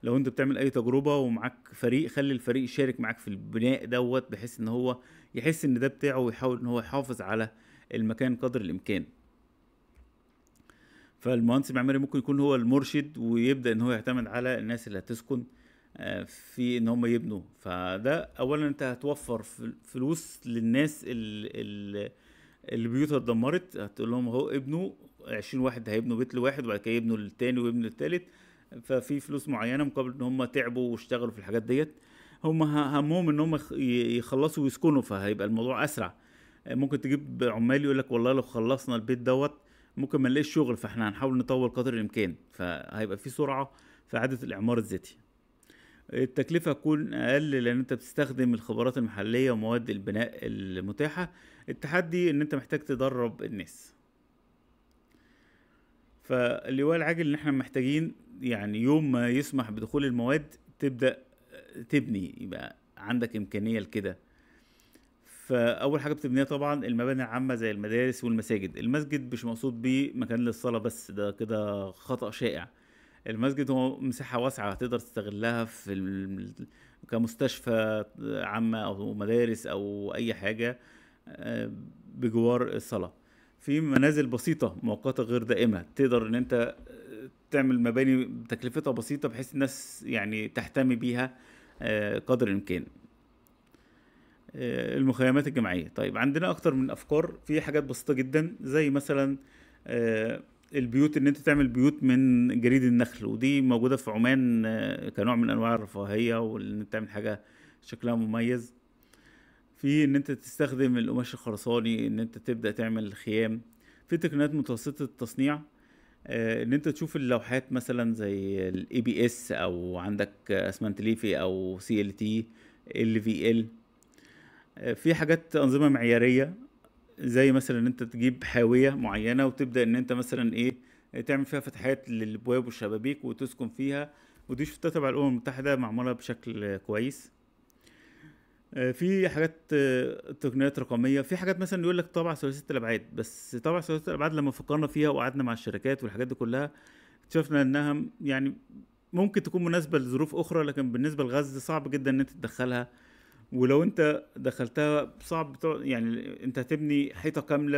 لو انت بتعمل اي تجربه ومعاك فريق خلي الفريق يشارك معاك في البناء دوت بحيث ان هو يحس ان ده بتاعه ويحاول ان هو يحافظ على المكان قدر الامكان فالمهندس المعماري ممكن يكون هو المرشد ويبدا ان هو يعتمد على الناس اللي هتسكن آه، في ان هم يبنوا فده اولا انت هتوفر فلوس للناس اللي البيوت بيوتها اتدمرت هتقول لهم اهو ابنوا 20 واحد هيبنوا بيت لواحد وبعد كده يبنوا للتاني ويبنوا للتالت ففي فلوس معينه مقابل ان هم تعبوا واشتغلوا في الحاجات ديت هم همهم ان هم يخلصوا ويسكنوا فهيبقى الموضوع اسرع ممكن تجيب عمال يقول لك والله لو خلصنا البيت دوت ممكن ما نلاقيش شغل فاحنا هنحاول نطول قدر الامكان فهيبقى في سرعه في اعاده الاعمار الذاتي التكلفة تكون أقل لأن أنت بتستخدم الخبرات المحلية ومواد البناء المتاحة التحدي إن أنت محتاج تدرب الناس فاللواء العاجل إن إحنا محتاجين يعني يوم ما يسمح بدخول المواد تبدأ تبني يبقى عندك إمكانية لكده فاول حاجه بتبنيها طبعا المباني العامه زي المدارس والمساجد المسجد مش مقصود بيه مكان للصلاه بس ده كده خطا شائع المسجد هو مساحه واسعه تقدر تستغلها في كمستشفى عامه او مدارس او اي حاجه آه، بجوار الصلاه في منازل بسيطه مؤقته غير دائمه تقدر ان انت تعمل مباني تكلفتها بسيطه بحيث الناس يعني تحتمي بيها آه، قدر الامكان آه، المخيمات الجماعيه طيب عندنا اكتر من افكار في حاجات بسيطه جدا زي مثلا آه، البيوت ان انت تعمل بيوت من جريد النخل ودي موجوده في عمان آه، كنوع من انواع الرفاهيه وان انت تعمل حاجه شكلها مميز في ان انت تستخدم القماش الخرساني ان انت تبدا تعمل خيام في تقنيات متوسطه التصنيع ان انت تشوف اللوحات مثلا زي الاي بي اس او عندك اسمنت ليفي او سي ال تي ال في ال في حاجات انظمه معياريه زي مثلا ان انت تجيب حاويه معينه وتبدا ان انت مثلا ايه تعمل فيها فتحات للابواب والشبابيك وتسكن فيها ودي شفتها تبع الامم المتحده معموله بشكل كويس آه، في حاجات آه، تقنيات رقميه في حاجات مثلا يقول لك طابع ثلاثيه الابعاد بس طابع ثلاثيه الابعاد لما فكرنا فيها وقعدنا مع الشركات والحاجات دي كلها اكتشفنا انها يعني ممكن تكون مناسبه لظروف اخرى لكن بالنسبه للغزل صعب جدا ان انت تدخلها ولو انت دخلتها صعب يعني انت هتبني حيطه كامله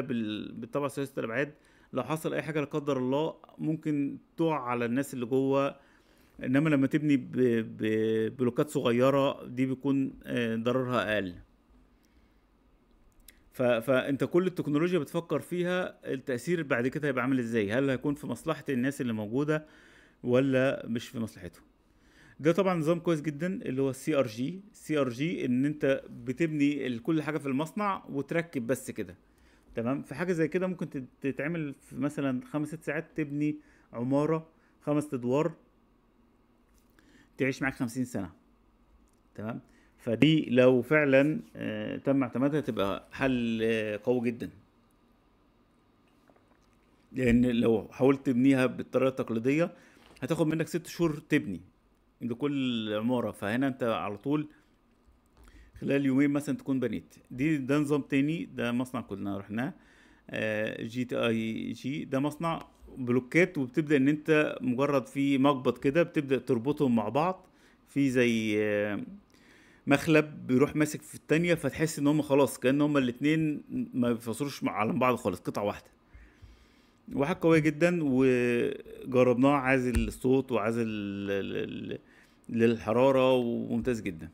بالطابعه ثلاثه الابعاد لو حصل اي حاجه لا قدر الله ممكن تقع على الناس اللي جوه انما لما تبني ببلوكات صغيره دي بيكون آه، ضررها اقل فانت كل التكنولوجيا بتفكر فيها التاثير بعد كده هيبقى عامل ازاي هل هيكون في مصلحه الناس اللي موجوده ولا مش في مصلحتهم ده طبعا نظام كويس جدا اللي هو السي ار جي سي ار جي ان انت بتبني كل حاجه في المصنع وتركب بس كده تمام في حاجه زي كده ممكن تتعمل في مثلا خمس ست ساعات تبني عماره خمس ادوار تعيش معاك خمسين سنه تمام فدي لو فعلا آه، تم اعتمادها تبقى حل آه، قوي جدا لان لو حاولت تبنيها بالطريقه التقليديه هتاخد منك ست شهور تبني لكل عماره فهنا انت على طول خلال يومين مثلا تكون بنيت دي ده نظام تاني ده مصنع كلنا رحناه آه، جي تي اي جي ده مصنع بلوكات وبتبدا ان انت مجرد في مقبض كده بتبدا تربطهم مع بعض في زي آه، مخلب بيروح ماسك في التانية فتحس ان هم خلاص كان هما الاتنين ما بيفصلوش على بعض خالص قطعة واحدة وحاجة قوية جدا وجربناه عازل الصوت وعازل للحراره وممتاز جدا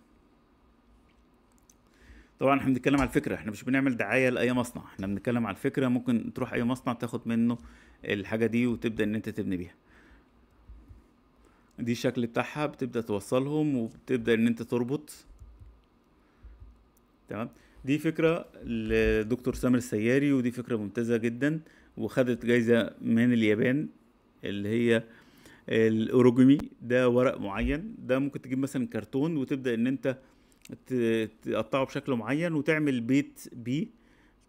طبعا احنا بنتكلم على الفكره احنا مش بنعمل دعايه لاي مصنع احنا بنتكلم على الفكره ممكن تروح اي مصنع تاخد منه الحاجه دي وتبدا ان انت تبني بيها دي الشكل بتاعها بتبدا توصلهم وبتبدا ان انت تربط تمام دي فكره لدكتور سامر السياري ودي فكره ممتازه جدا وخدت جايزه من اليابان اللي هي الاوروجمي ده ورق معين ده ممكن تجيب مثلا كرتون وتبدا ان انت تقطعه بشكل معين وتعمل بيت بيه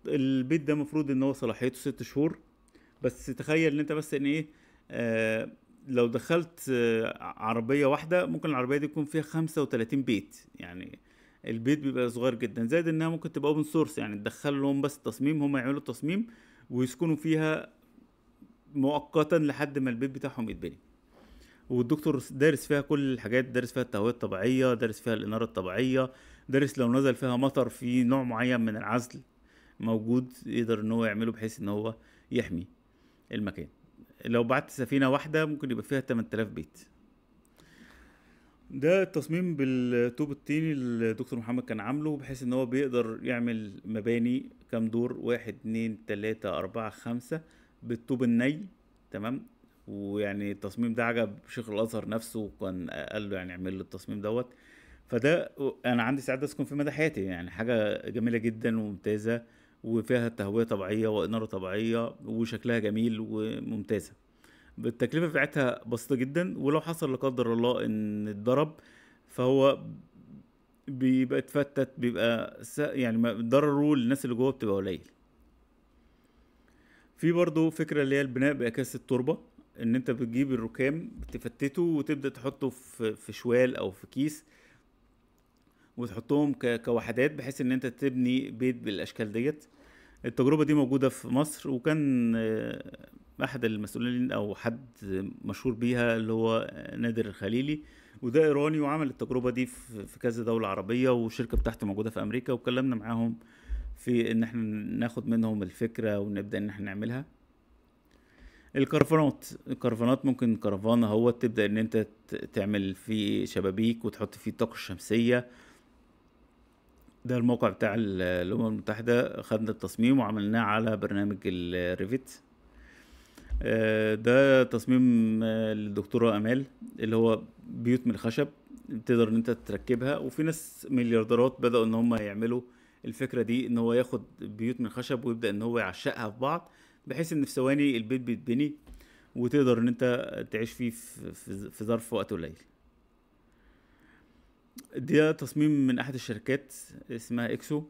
البيت ده المفروض ان هو صلاحيته ست شهور بس تخيل ان انت بس ان ايه آه لو دخلت آه، عربيه واحده ممكن العربيه دي يكون فيها 35 بيت يعني البيت بيبقى صغير جدا زائد انها ممكن تبقى اوبن سورس يعني تدخل لهم بس التصميم هم يعملوا التصميم ويسكنوا فيها مؤقتا لحد ما البيت بتاعهم يتبني والدكتور دارس فيها كل الحاجات دارس فيها التهويه الطبيعيه دارس فيها الاناره الطبيعيه دارس لو نزل فيها مطر في نوع معين من العزل موجود يقدر ان هو يعمله بحيث ان هو يحمي المكان لو بعت سفينه واحده ممكن يبقى فيها 8000 بيت ده التصميم بالطوب الطيني اللي الدكتور محمد كان عامله بحيث ان هو بيقدر يعمل مباني كام دور واحد اتنين تلاتة اربعة خمسة بالطوب الني تمام ويعني التصميم ده عجب شيخ الازهر نفسه وكان قال له يعني اعمل له التصميم دوت فده انا عندي سعاده اسكن في مدى حياتي يعني حاجه جميله جدا وممتازه وفيها تهويه طبيعيه واناره طبيعيه وشكلها جميل وممتازه التكلفه بتاعتها بسيطه جدا ولو حصل لا قدر الله ان اتضرب فهو بيبقى اتفتت بيبقى يعني ضرره للناس اللي جوه بتبقى قليل في برضه فكره اللي هي البناء بأكاسة التربه ان انت بتجيب الركام تفتته وتبدا تحطه في في شوال او في كيس وتحطهم كوحدات بحيث ان انت تبني بيت بالاشكال ديت التجربه دي موجوده في مصر وكان احد المسؤولين او حد مشهور بيها اللي هو نادر الخليلي وده ايراني وعمل التجربه دي في كذا دوله عربيه والشركه بتاعته موجوده في امريكا واتكلمنا معاهم في ان احنا ناخد منهم الفكره ونبدا ان احنا نعملها الكرفانات الكرفانات ممكن كرفان اهو تبدا ان انت تعمل فيه شبابيك وتحط فيه الطاقه الشمسيه ده الموقع بتاع الامم المتحده خدنا التصميم وعملناه على برنامج الريفت آه، ده تصميم آه، للدكتوره امال اللي هو بيوت من الخشب تقدر ان انت تركبها وفي ناس مليارديرات بداوا ان هم يعملوا الفكره دي ان هو ياخد بيوت من خشب ويبدا ان هو يعشقها في بعض بحيث ان في ثواني البيت بيتبني وتقدر ان انت تعيش فيه في, ظرف وقت قليل ده تصميم من احد الشركات اسمها اكسو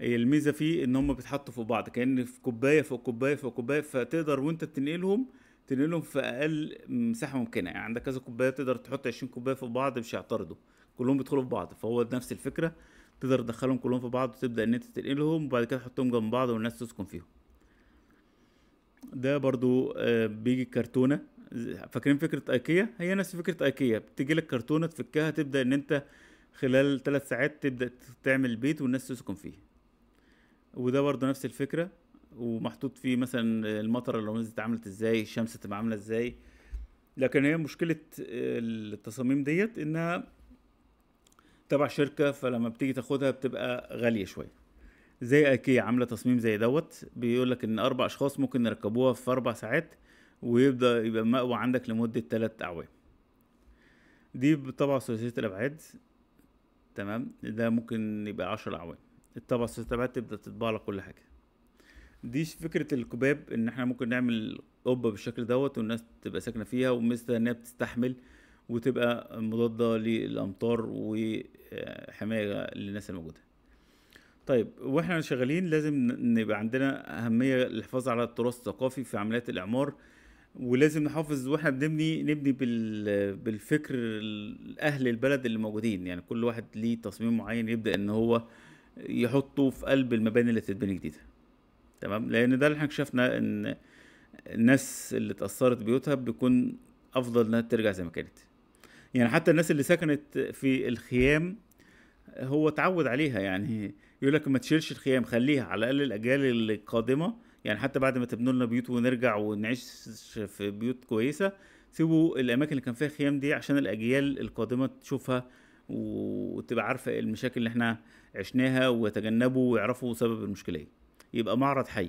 الميزه فيه ان هم بيتحطوا فوق بعض كان في كوبايه فوق كوبايه فوق كوبايه فتقدر وانت بتنقلهم تنقلهم في اقل مساحه ممكنه يعني عندك كذا كوبايه تقدر تحط 20 كوبايه فوق بعض مش هيعترضوا كلهم بيدخلوا في بعض فهو نفس الفكره تقدر تدخلهم كلهم في بعض وتبدا ان انت تنقلهم وبعد كده تحطهم جنب بعض والناس تسكن فيهم ده برضو آه، بيجي كرتونه فاكرين فكره ايكيا هي نفس فكره ايكيا بتجي لك كرتونه تفكها تبدا ان انت خلال ثلاث ساعات تبدا تعمل بيت والناس تسكن فيه وده برضو نفس الفكره ومحطوط فيه مثلا المطره لو نزلت عملت ازاي الشمس تبقى عامله ازاي لكن هي مشكله آه، التصاميم ديت انها تبع شركه فلما بتيجي تاخدها بتبقى غاليه شويه زي ايكيا عامله تصميم زي دوت بيقول لك ان اربع اشخاص ممكن يركبوها في اربع ساعات ويبدا يبقى مأوى عندك لمده تلات اعوام دي بالطبع ثلاثيه الابعاد تمام ده ممكن يبقى عشر اعوام الطبع ثلاثيه الابعاد تبدا تطبع لك كل حاجه دي فكره الكباب ان احنا ممكن نعمل قبه بالشكل دوت والناس تبقى ساكنه فيها وميزتها انها بتستحمل وتبقى مضاده للامطار وحمايه للناس الموجوده طيب واحنا شغالين لازم نبقى عندنا اهميه للحفاظ على التراث الثقافي في عمليات الاعمار ولازم نحافظ واحنا بنبني نبني بالفكر اهل البلد اللي موجودين يعني كل واحد ليه تصميم معين يبدا ان هو يحطه في قلب المباني اللي تتبني جديده تمام لان ده اللي احنا اكتشفنا ان الناس اللي اتاثرت بيوتها بيكون افضل انها ترجع زي ما كانت يعني حتى الناس اللي سكنت في الخيام هو اتعود عليها يعني يقول لك ما تشيلش الخيام خليها على الاقل الاجيال القادمه يعني حتى بعد ما تبنوا لنا بيوت ونرجع ونعيش في بيوت كويسه سيبوا الاماكن اللي كان فيها خيام دي عشان الاجيال القادمه تشوفها وتبقى عارفه المشاكل اللي احنا عشناها ويتجنبوا ويعرفوا سبب المشكله ايه يبقى معرض حي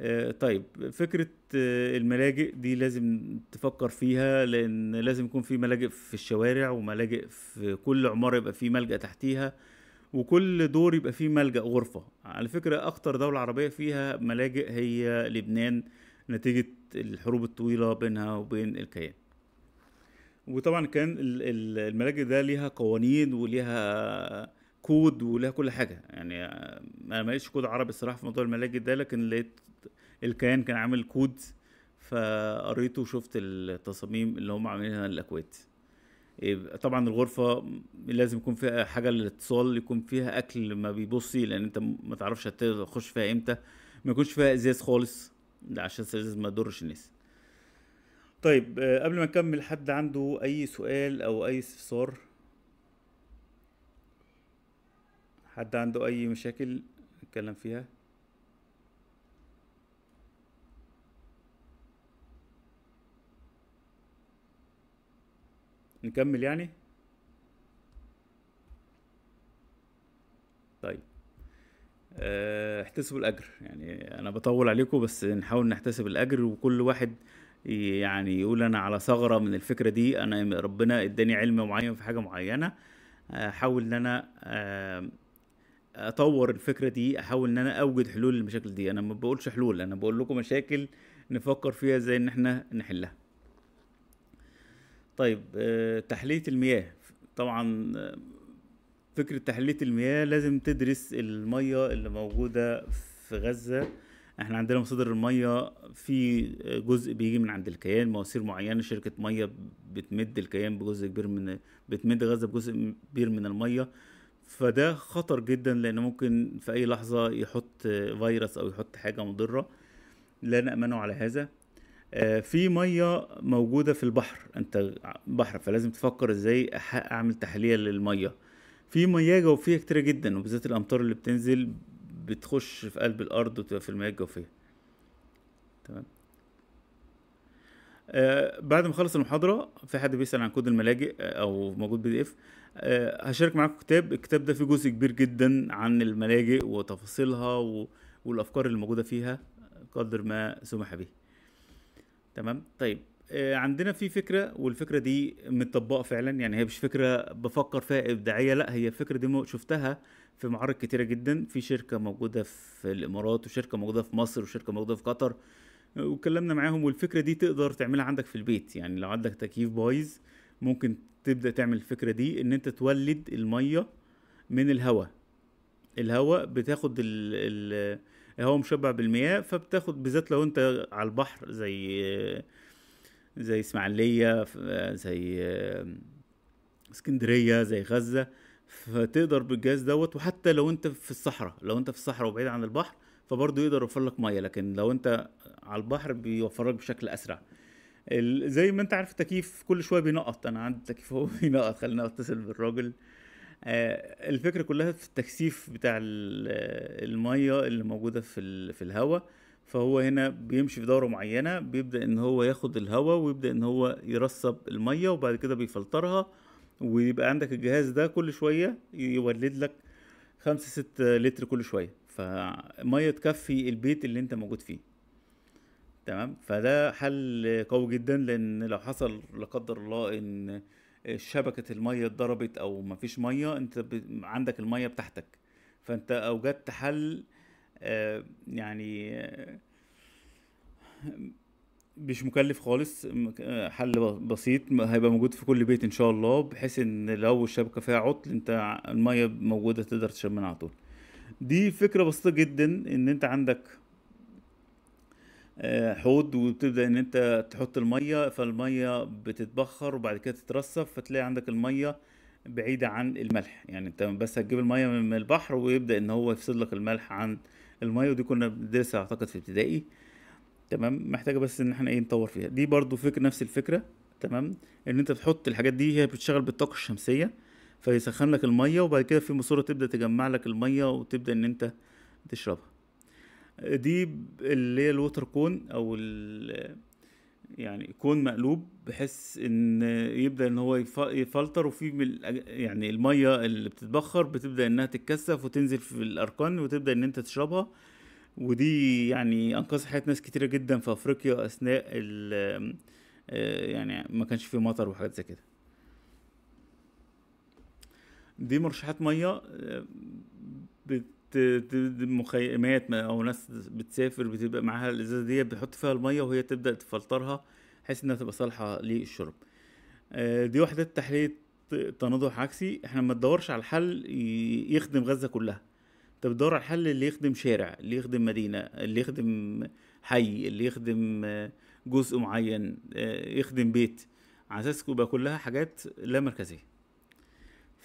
آه، طيب فكرة آه، الملاجئ دي لازم تفكر فيها لأن لازم يكون في ملاجئ في الشوارع وملاجئ في كل عمارة يبقى في ملجأ تحتيها وكل دور يبقى فيه ملجأ غرفة على فكرة أخطر دولة عربية فيها ملاجئ هي لبنان نتيجة الحروب الطويلة بينها وبين الكيان وطبعا كان الملاجئ ده ليها قوانين وليها كود وليها كل حاجة يعني أنا ماليش كود عربي الصراحة في موضوع الملاجئ ده لكن لقيت الكيان كان عامل كود فقريته وشفت التصاميم اللي هم عاملينها الأكواد طبعا الغرفه لازم يكون فيها حاجه للاتصال يكون فيها اكل ما بيبصي لان انت ما تعرفش هتخش فيها امتى ما يكونش فيها ازاز خالص ده عشان الازاز ما يضرش الناس طيب آه، قبل ما نكمل حد عنده اي سؤال او اي استفسار حد عنده اي مشاكل نتكلم فيها نكمل يعني طيب آه، احتسبوا الاجر يعني انا بطول عليكم بس نحاول نحتسب الاجر وكل واحد يعني يقول انا على ثغره من الفكره دي انا ربنا اداني علم معين في حاجه معينه احاول ان انا آه، اطور الفكره دي احاول ان انا اوجد حلول للمشاكل دي انا ما بقولش حلول انا بقول لكم مشاكل نفكر فيها ازاي ان احنا نحلها طيب آه، تحليه المياه طبعا آه، فكره تحليه المياه لازم تدرس الميه اللي موجوده في غزه احنا عندنا مصادر الميه في جزء بيجي من عند الكيان مواسير معينه شركه ميه بتمد الكيان بجزء كبير من بتمد غزه بجزء كبير من الميه فده خطر جدا لان ممكن في اي لحظه يحط فيروس او يحط حاجه مضره لا نامنه على هذا آه، في ميه موجوده في البحر انت بحر فلازم تفكر ازاي اعمل تحليه للميه في مياه جوفيه كتيره جدا وبالذات الامطار اللي بتنزل بتخش في قلب الارض وتبقى في المياه الجوفيه تمام آه، بعد ما اخلص المحاضره في حد بيسال عن كود الملاجئ آه، او موجود بي دي اف هشارك معاكم كتاب الكتاب ده فيه جزء كبير جدا عن الملاجئ وتفاصيلها والافكار اللي موجوده فيها قدر ما سمح به تمام طيب آه، عندنا في فكره والفكره دي متطبقه فعلا يعني هي مش فكره بفكر فيها ابداعيه لا هي الفكره دي شفتها في معارض كتيره جدا في شركه موجوده في الامارات وشركه موجوده في مصر وشركه موجوده في قطر واتكلمنا معاهم والفكره دي تقدر تعملها عندك في البيت يعني لو عندك تكييف بايظ ممكن تبدا تعمل الفكره دي ان انت تولد الميه من الهواء الهواء بتاخد ال ال هو مشبع بالمياه فبتاخد بالذات لو انت على البحر زي زي اسماعيليه زي اسكندريه زي غزه فتقدر بالجهاز دوت وحتى لو انت في الصحراء لو انت في الصحراء وبعيد عن البحر فبرضه يقدر يوفر لك ميه لكن لو انت على البحر بيوفر لك بشكل اسرع زي ما انت عارف التكييف كل شويه بينقط انا عندي تكييف هو بينقط خليني اتصل بالراجل آه، الفكره كلها في التكثيف بتاع آه، الميه اللي موجوده في في الهواء فهو هنا بيمشي في دوره معينه بيبدا ان هو ياخد الهواء ويبدا ان هو يرسب الميه وبعد كده بيفلترها ويبقى عندك الجهاز ده كل شويه يولد لك خمسة ستة لتر كل شويه فميه تكفي البيت اللي انت موجود فيه تمام فده حل قوي جدا لان لو حصل لا قدر الله ان شبكه الميه اتضربت او ما فيش ميه انت عندك الميه بتاعتك فانت اوجدت حل آه، يعني آه، مش مكلف خالص آه، حل بسيط هيبقى موجود في كل بيت ان شاء الله بحيث ان لو الشبكه فيها عطل انت الميه موجوده تقدر تشرب منها على طول دي فكره بسيطه جدا ان انت عندك حوض وبتبدا ان انت تحط الميه فالميه بتتبخر وبعد كده تترصف فتلاقي عندك الميه بعيده عن الملح يعني انت بس هتجيب الميه من البحر ويبدا ان هو يفصل لك الملح عن الميه ودي كنا بندرسها اعتقد في ابتدائي تمام محتاجه بس ان احنا ايه نطور فيها دي برضو فكره نفس الفكره تمام ان انت تحط الحاجات دي هي بتشتغل بالطاقه الشمسيه فيسخن لك الميه وبعد كده في ماسوره تبدا تجمع لك الميه وتبدا ان انت تشربها دي اللي هي الوتر كون او يعني كون مقلوب بحيث ان يبدا ان هو يفلتر وفي يعني الميه اللي بتتبخر بتبدا انها تتكثف وتنزل في الاركان وتبدا ان انت تشربها ودي يعني انقذت حياه ناس كتيره جدا في افريقيا اثناء آه، يعني ما كانش في مطر وحاجات زي كده دي مرشحات ميه آه، مخيمات او ناس بتسافر بتبقى معاها الازازه دي بتحط فيها الميه وهي تبدا تفلترها بحيث انها تبقى صالحه للشرب آه، دي واحدة تحليه تناضح عكسي احنا ما تدورش على الحل يخدم غزه كلها انت بتدور على الحل اللي يخدم شارع اللي يخدم مدينه اللي يخدم حي اللي يخدم آه، جزء معين آه، يخدم بيت على اساس تبقى كلها حاجات لا مركزيه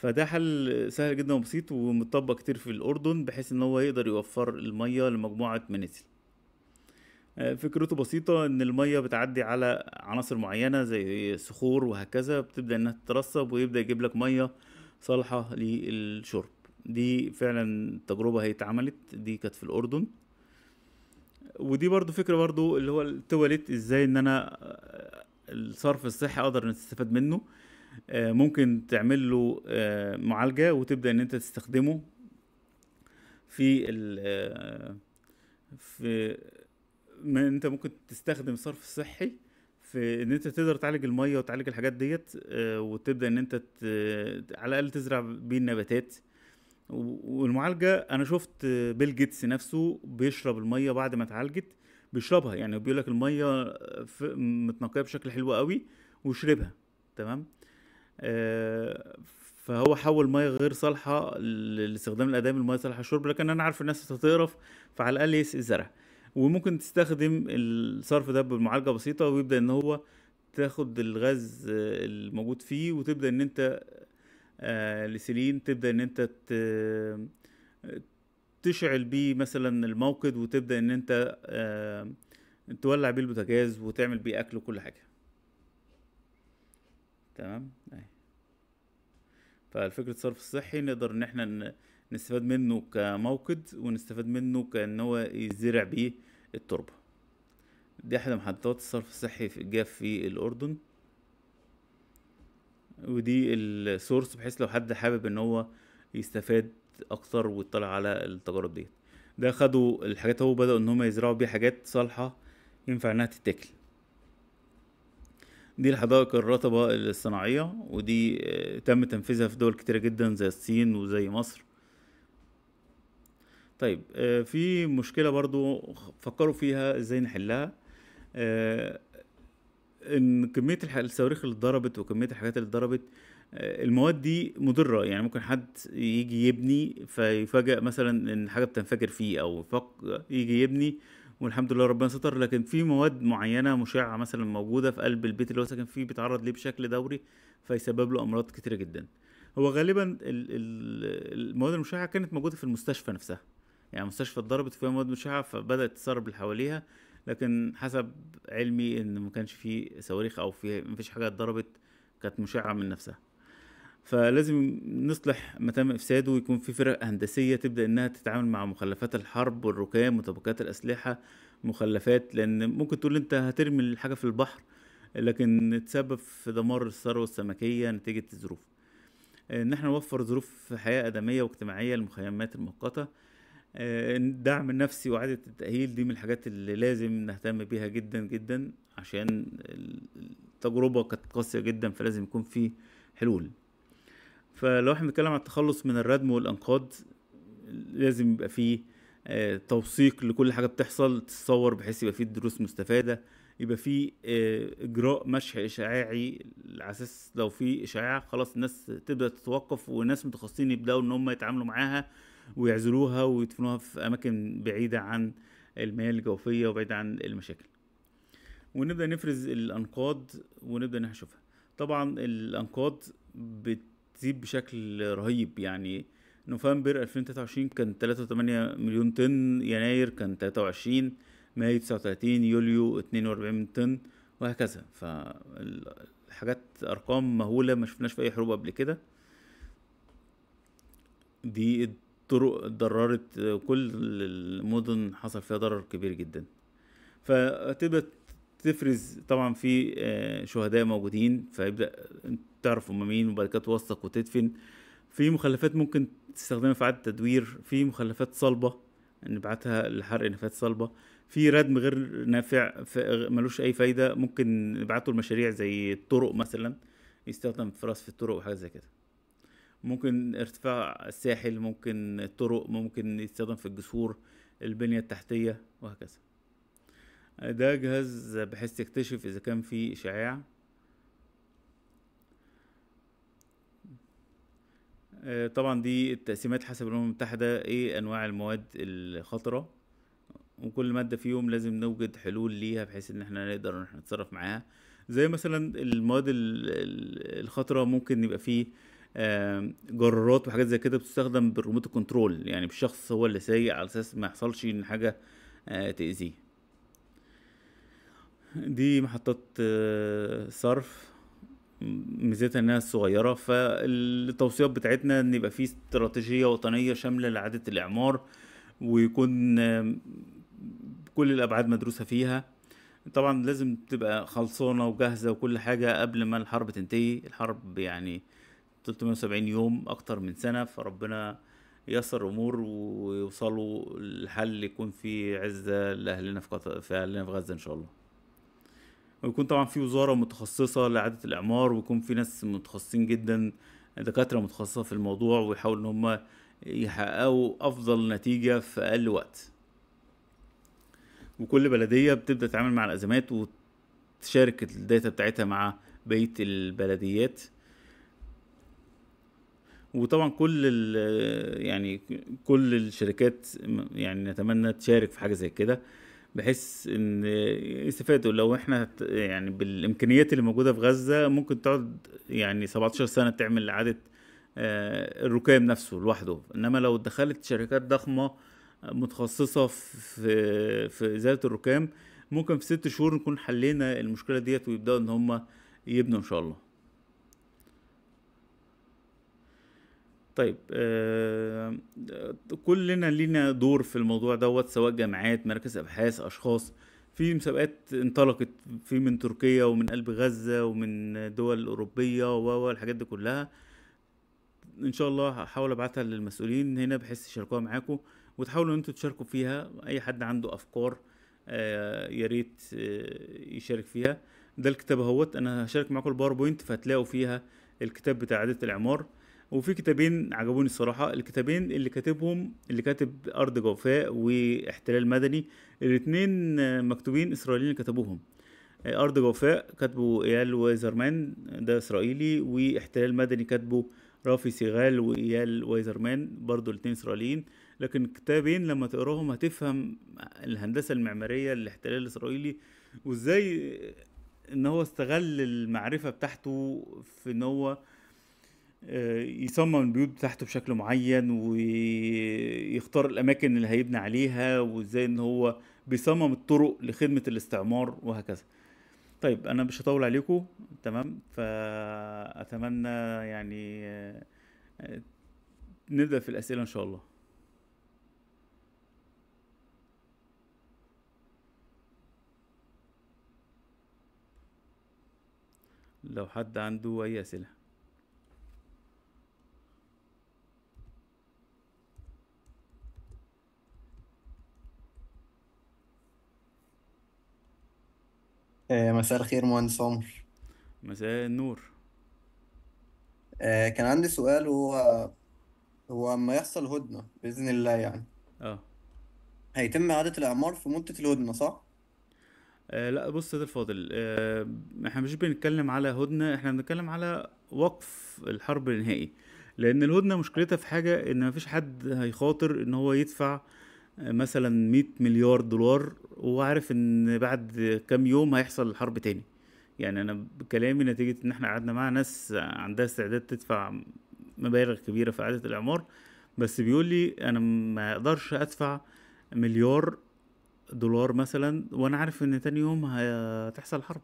فده حل سهل جدا وبسيط ومتطبق كتير في الأردن بحيث إن هو يقدر يوفر المية لمجموعة منازل آه، فكرته بسيطة إن المية بتعدي على عناصر معينة زي صخور وهكذا بتبدأ إنها تترسب ويبدأ يجيب لك مية صالحة للشرب دي فعلا تجربة هي اتعملت دي كانت في الأردن ودي برضو فكرة برضو اللي هو التواليت ازاي ان انا آه، الصرف الصحي اقدر نستفاد منه آه، ممكن تعمل له آه، معالجة وتبدأ إن أنت تستخدمه في ال آه، في ما أنت ممكن تستخدم صرف صحي في ان انت تقدر تعالج الميه وتعالج الحاجات ديت وتبدا ان انت ت... على الاقل تزرع بيه النباتات والمعالجه انا شفت بيل جيتس نفسه بيشرب الميه بعد ما اتعالجت بيشربها يعني بيقول لك الميه متنقيه بشكل حلو قوي وشربها تمام آه، فهو حول ميه غير صالحه لاستخدام الادام الميه صالحه للشرب لكن انا عارف الناس هتقرف فعلى الاقل يسقي الزرع وممكن تستخدم الصرف ده بمعالجه بسيطه ويبدا ان هو تاخد الغاز آه، الموجود فيه وتبدا ان انت آه، لسلين تبدا ان انت تشعل بيه مثلا الموقد وتبدا ان انت تولع بيه البوتاجاز وتعمل بيه اكل وكل حاجه تمام اهي فالفكرة الصرف الصحي نقدر ان احنا نستفاد منه كموقد ونستفاد منه كان هو يزرع بيه التربة دي احدى محطات الصرف الصحي في جاف في الاردن ودي السورس بحيث لو حد حابب ان هو يستفاد اكتر ويطلع على التجارب ديت ده خدوا الحاجات هو بدأوا ان هم يزرعوا بيها حاجات صالحة ينفع انها تتاكل دي الحدائق الرطبة الصناعية ودي آه، تم تنفيذها في دول كتيرة جدا زي الصين وزي مصر طيب آه، في مشكلة برضو فكروا فيها ازاي نحلها آه، ان كمية الصواريخ اللي اتضربت وكمية الحاجات اللي اتضربت المواد دي مضرة يعني ممكن حد يجي يبني فيفاجأ مثلا ان حاجة بتنفجر فيه او يجي يبني والحمد لله ربنا ستر لكن في مواد معينه مشعه مثلا موجوده في قلب البيت اللي هو ساكن فيه بيتعرض ليه بشكل دوري فيسبب له امراض كتيره جدا هو غالبا المواد المشعه كانت موجوده في المستشفى نفسها يعني مستشفى اتضربت فيها مواد مشعه فبدات تسرب اللي حواليها لكن حسب علمي ان ما كانش فيه صواريخ او في مفيش حاجه اتضربت كانت مشعه من نفسها فلازم نصلح ما تم افساده ويكون في فرق هندسيه تبدا انها تتعامل مع مخلفات الحرب والركام وطبقات الاسلحه مخلفات لان ممكن تقول انت هترمي الحاجه في البحر لكن تسبب في دمار الثروه السمكيه نتيجه الظروف ان احنا نوفر ظروف حياه ادميه واجتماعيه للمخيمات المؤقته الدعم النفسي واعاده التاهيل دي من الحاجات اللي لازم نهتم بيها جدا جدا عشان التجربه كانت قاسيه جدا فلازم يكون في حلول فلو احنا بنتكلم عن التخلص من الردم والانقاض لازم يبقى فيه آه، توثيق لكل حاجه بتحصل تتصور بحيث يبقى فيه دروس مستفاده يبقى فيه آه، اجراء مشح اشعاعي على اساس لو في اشعاع خلاص الناس تبدا تتوقف وناس متخصصين يبداوا ان هم يتعاملوا معاها ويعزلوها ويدفنوها في اماكن بعيده عن المياه الجوفيه وبعيده عن المشاكل ونبدا نفرز الانقاض ونبدا نحشفها طبعا الانقاض بت تزيد بشكل رهيب يعني نوفمبر 2023 كان 3.8 مليون طن يناير كان 23 مايو 39 يوليو 42 طن وهكذا فالحاجات ارقام مهوله ما شفناش في اي حروب قبل كده دي الطرق ضررت كل المدن حصل فيها ضرر كبير جدا فتقدر تفرز طبعا في آه، شهداء موجودين فيبدا تعرف هم مين وبعد كده توثق وتدفن في مخلفات ممكن تستخدمها في اعاده تدوير في مخلفات صلبه نبعتها لحرق نفايات صلبه في ردم غير نافع ملوش اي فايده ممكن نبعته لمشاريع زي الطرق مثلا يستخدم في راس في الطرق وحاجات زي كده ممكن ارتفاع الساحل ممكن الطرق ممكن يستخدم في الجسور البنيه التحتيه وهكذا ده جهاز بحيث تكتشف اذا كان في اشعاع آه، طبعا دي التقسيمات حسب الامم المتحده ايه انواع المواد الخطره وكل ماده فيهم لازم نوجد حلول ليها بحيث ان احنا نقدر ان احنا نتصرف معاها زي مثلا المواد الخطره ممكن يبقى فيه آه، جرارات وحاجات زي كده بتستخدم بالريموت كنترول يعني بالشخص هو اللي سايق على اساس ما يحصلش ان حاجه آه، تاذيه دي محطات آه، صرف ميزتها انها صغيره فالتوصيات بتاعتنا ان يبقى في استراتيجيه وطنيه شامله لاعاده الاعمار ويكون آه، كل الابعاد مدروسه فيها طبعا لازم تبقى خلصانه وجاهزه وكل حاجه قبل ما الحرب تنتهي الحرب يعني 370 يوم اكتر من سنه فربنا ييسر امور ويوصلوا لحل يكون فيه عزه لاهلنا في قطر في اهلنا في غزه ان شاء الله ويكون طبعا في وزاره متخصصه لاعاده الاعمار ويكون في ناس متخصصين جدا دكاتره متخصصه في الموضوع ويحاولوا ان هما يحققوا افضل نتيجه في اقل وقت وكل بلديه بتبدا تتعامل مع الازمات وتشارك الداتا بتاعتها مع بقيه البلديات وطبعا كل يعني كل الشركات يعني نتمنى تشارك في حاجه زي كده بحيث ان يستفادوا لو احنا يعني بالامكانيات اللي موجوده في غزه ممكن تقعد يعني 17 سنه تعمل اعاده آه، الركام نفسه لوحده انما لو دخلت شركات ضخمه متخصصه في في ازاله الركام ممكن في ست شهور نكون حلينا المشكله ديت ويبداوا ان هم يبنوا ان شاء الله طيب آه، كلنا لينا دور في الموضوع دوت سواء جامعات مراكز ابحاث اشخاص في مسابقات انطلقت في من تركيا ومن قلب غزه ومن دول اوروبيه والحاجات دي كلها ان شاء الله هحاول ابعتها للمسؤولين هنا بحيث يشاركوها معاكم وتحاولوا ان انتوا تشاركوا فيها اي حد عنده افكار آه، يا ريت آه، يشارك فيها ده الكتاب اهوت انا هشارك معاكم الباوربوينت فهتلاقوا فيها الكتاب بتاع اعاده الاعمار وفي كتابين عجبوني الصراحة الكتابين اللي كاتبهم اللي كاتب أرض جوفاء واحتلال مدني الاتنين مكتوبين إسرائيليين اللي كتبوهم أرض جوفاء كاتبه إيال ويزرمان ده إسرائيلي واحتلال مدني كاتبه رافي سيغال وإيال ويزرمان برضو الاتنين إسرائيليين لكن الكتابين لما تقراهم هتفهم الهندسة المعمارية للاحتلال الإسرائيلي وإزاي إن هو استغل المعرفة بتاعته في إن هو يصمم البيوت بتاعته بشكل معين ويختار الاماكن اللي هيبني عليها وازاي ان هو بيصمم الطرق لخدمه الاستعمار وهكذا طيب انا مش هطول عليكم تمام فاتمنى يعني آه، نبدا في الاسئله ان شاء الله لو حد عنده اي اسئله آه، مساء الخير مهندس عمر مساء النور آه، كان عندي سؤال هو هو اما يحصل هدنة بإذن الله يعني اه هيتم إعادة الإعمار في مدة الهدنة صح؟ آه لا بص ده الفاضل آه احنا مش بنتكلم على هدنة احنا بنتكلم على وقف الحرب النهائي لان الهدنة مشكلتها في حاجة ان مفيش حد هيخاطر ان هو يدفع مثلا 100 مليار دولار وعارف ان بعد كام يوم هيحصل حرب تاني يعني انا بكلامي نتيجه ان احنا قعدنا مع ناس عندها استعداد تدفع مبالغ كبيره في اعاده الاعمار بس بيقول لي انا ما اقدرش ادفع مليار دولار مثلا وانا عارف ان تاني يوم هتحصل حرب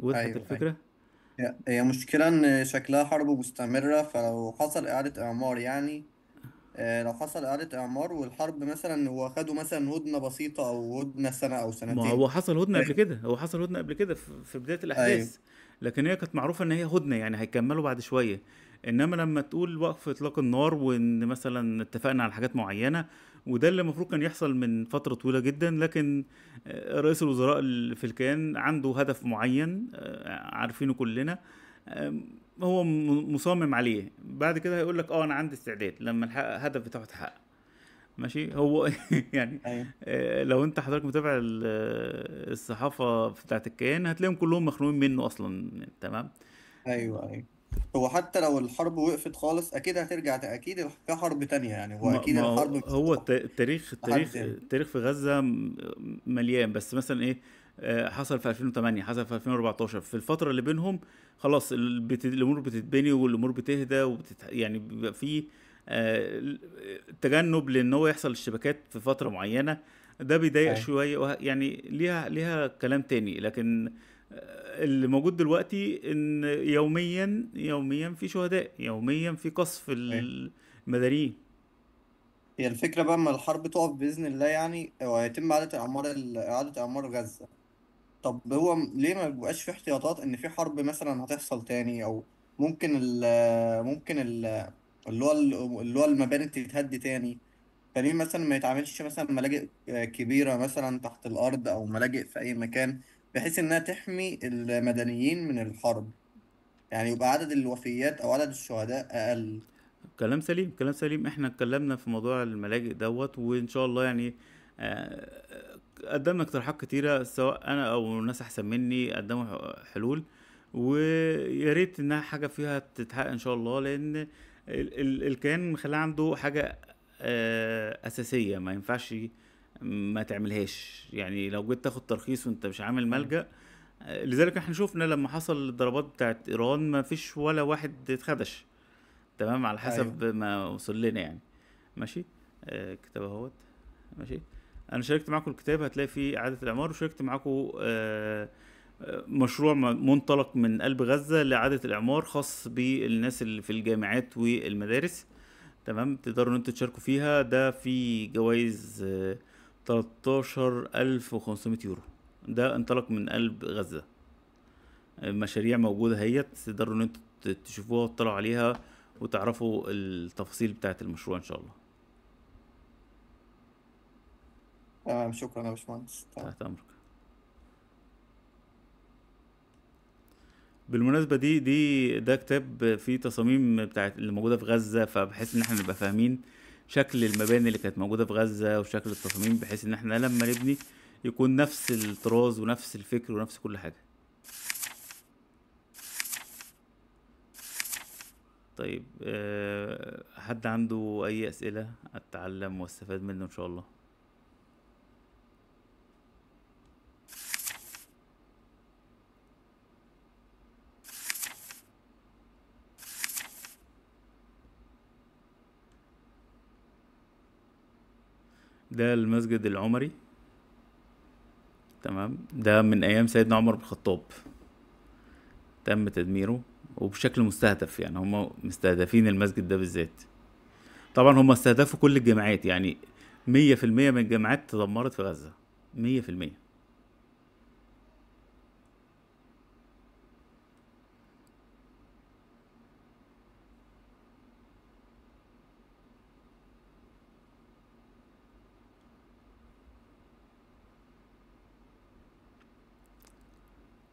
وضحت أيوة الفكره أيوة. هي مشكله ان شكلها حرب مستمره فلو حصل اعاده اعمار يعني آه، لو حصل إعادة إعمار والحرب مثلا هو خدوا مثلا هدنة بسيطة أو هدنة سنة أو ما سنتين هو حصل هدنة قبل طيب. كده هو حصل هدنة قبل كده في بداية الأحداث أيوه لكن هي كانت معروفة إن هي هدنة يعني هيكملوا بعد شوية إنما لما تقول وقف إطلاق النار وإن مثلا اتفقنا على حاجات معينة وده اللي المفروض كان يحصل من فترة طويلة جدا لكن آه، رئيس الوزراء في الكيان عنده هدف معين آه، عارفينه كلنا هو مصمم عليه بعد كده هيقول لك اه انا عندي استعداد لما الهدف بتاعه اتحقق ماشي هو يعني أيوة. آه، لو انت حضرتك متابع الصحافه بتاعت الكيان هتلاقيهم كلهم مخنوقين منه اصلا تمام ايوه ايوه هو حتى لو الحرب وقفت خالص اكيد هترجع اكيد في حرب تانية يعني هو اكيد الحرب هو التاريخ التاريخ التاريخ في غزه مليان بس مثلا ايه آه، حصل في 2008 حصل في 2014 في الفتره اللي بينهم خلاص الامور بتتبني والامور بتهدى وبتت يعني بيبقى في آه، تجنب لان هو يحصل الشبكات في فتره معينه ده بيضايق شويه يعني ليها ليها كلام تاني لكن آه، اللي موجود دلوقتي ان يوميا يوميا في شهداء يوميا في قصف المدنيين هي الفكره بقى اما الحرب تقف باذن الله يعني ويتم اعاده اعمار اعاده اعمار غزه طب هو ليه ما بيبقاش في احتياطات ان في حرب مثلا هتحصل تاني او ممكن ال ممكن ال اللي هو اللي هو المباني تتهد تاني فليه مثلا ما يتعملش مثلا ملاجئ آه، كبيرة مثلا تحت الأرض أو ملاجئ في أي مكان بحيث إنها تحمي المدنيين من الحرب يعني يبقى عدد الوفيات أو عدد الشهداء أقل كلام سليم كلام سليم احنا اتكلمنا في موضوع الملاجئ دوت وان شاء الله يعني آه، قدمنا اقتراحات كتيرة سواء أنا أو ناس أحسن مني قدموا حلول ويا ريت إنها حاجة فيها تتحقق إن شاء الله لأن الكيان مخليه عنده حاجة آه، أساسية ما ينفعش ما تعملهاش يعني لو جيت تاخد ترخيص وأنت مش عامل ملجأ آه، لذلك احنا شفنا لما حصل الضربات بتاعت ايران ما فيش ولا واحد اتخدش تمام على حسب أيوة. ما وصل لنا يعني ماشي آه كتاب اهوت ماشي انا شاركت معاكم الكتاب هتلاقي فيه اعاده الاعمار وشاركت معاكم آه، مشروع منطلق من قلب غزه لاعاده الاعمار خاص بالناس اللي في الجامعات والمدارس تمام تقدروا ان انتوا تشاركوا فيها ده في جوائز 13500 آه، يورو ده انطلق من قلب غزه مشاريع موجوده هي تقدروا ان انتوا تشوفوها وتطلعوا عليها وتعرفوا التفاصيل بتاعه المشروع ان شاء الله تمام آه، شكرا يا باشمهندس تحت امرك بالمناسبه دي دي ده كتاب فيه تصاميم بتاعت اللي موجوده في غزه فبحيث ان احنا نبقى فاهمين شكل المباني اللي كانت موجوده في غزه وشكل التصاميم بحيث ان احنا لما نبني يكون نفس الطراز ونفس الفكر ونفس كل حاجه طيب أه حد عنده اي اسئله اتعلم واستفاد منه ان شاء الله ده المسجد العمري تمام ده من ايام سيدنا عمر بن الخطاب تم تدميره وبشكل مستهدف يعني هم مستهدفين المسجد ده بالذات طبعا هم استهدفوا كل الجامعات يعني مية في المية من الجامعات تدمرت في غزة مية في المية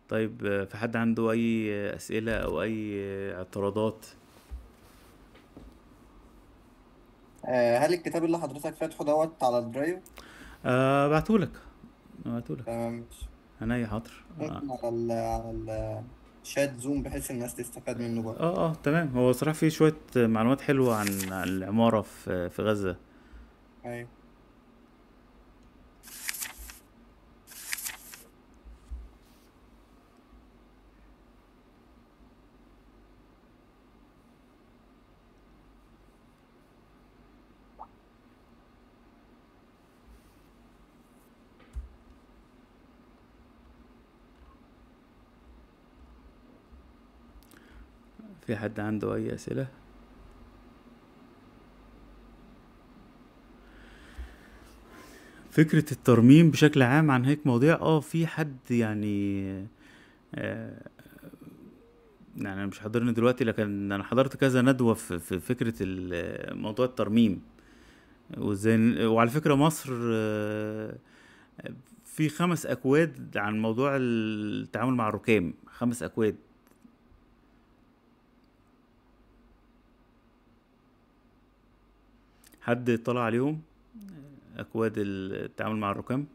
طيب في حد عنده اي اسئله او اي اعتراضات آه، هل الكتاب اللي حضرتك فاتحه دوت على الدرايف أه بعتهولك بعتهولك تمام يا حاضر آه. على ال على ال زوم بحيث الناس تستفاد منه بقى اه اه تمام هو صراحه فيه شويه معلومات حلوه عن العماره في في غزه ايوه في حد عنده اي اسئله فكرة الترميم بشكل عام عن هيك مواضيع اه في حد يعني آه يعني انا مش حاضرني دلوقتي لكن انا حضرت كذا ندوة في, فكرة موضوع الترميم وازاي وعلى فكرة مصر آه في خمس اكواد عن موضوع التعامل مع الركام خمس اكواد حد طلع عليهم اكواد التعامل مع الركام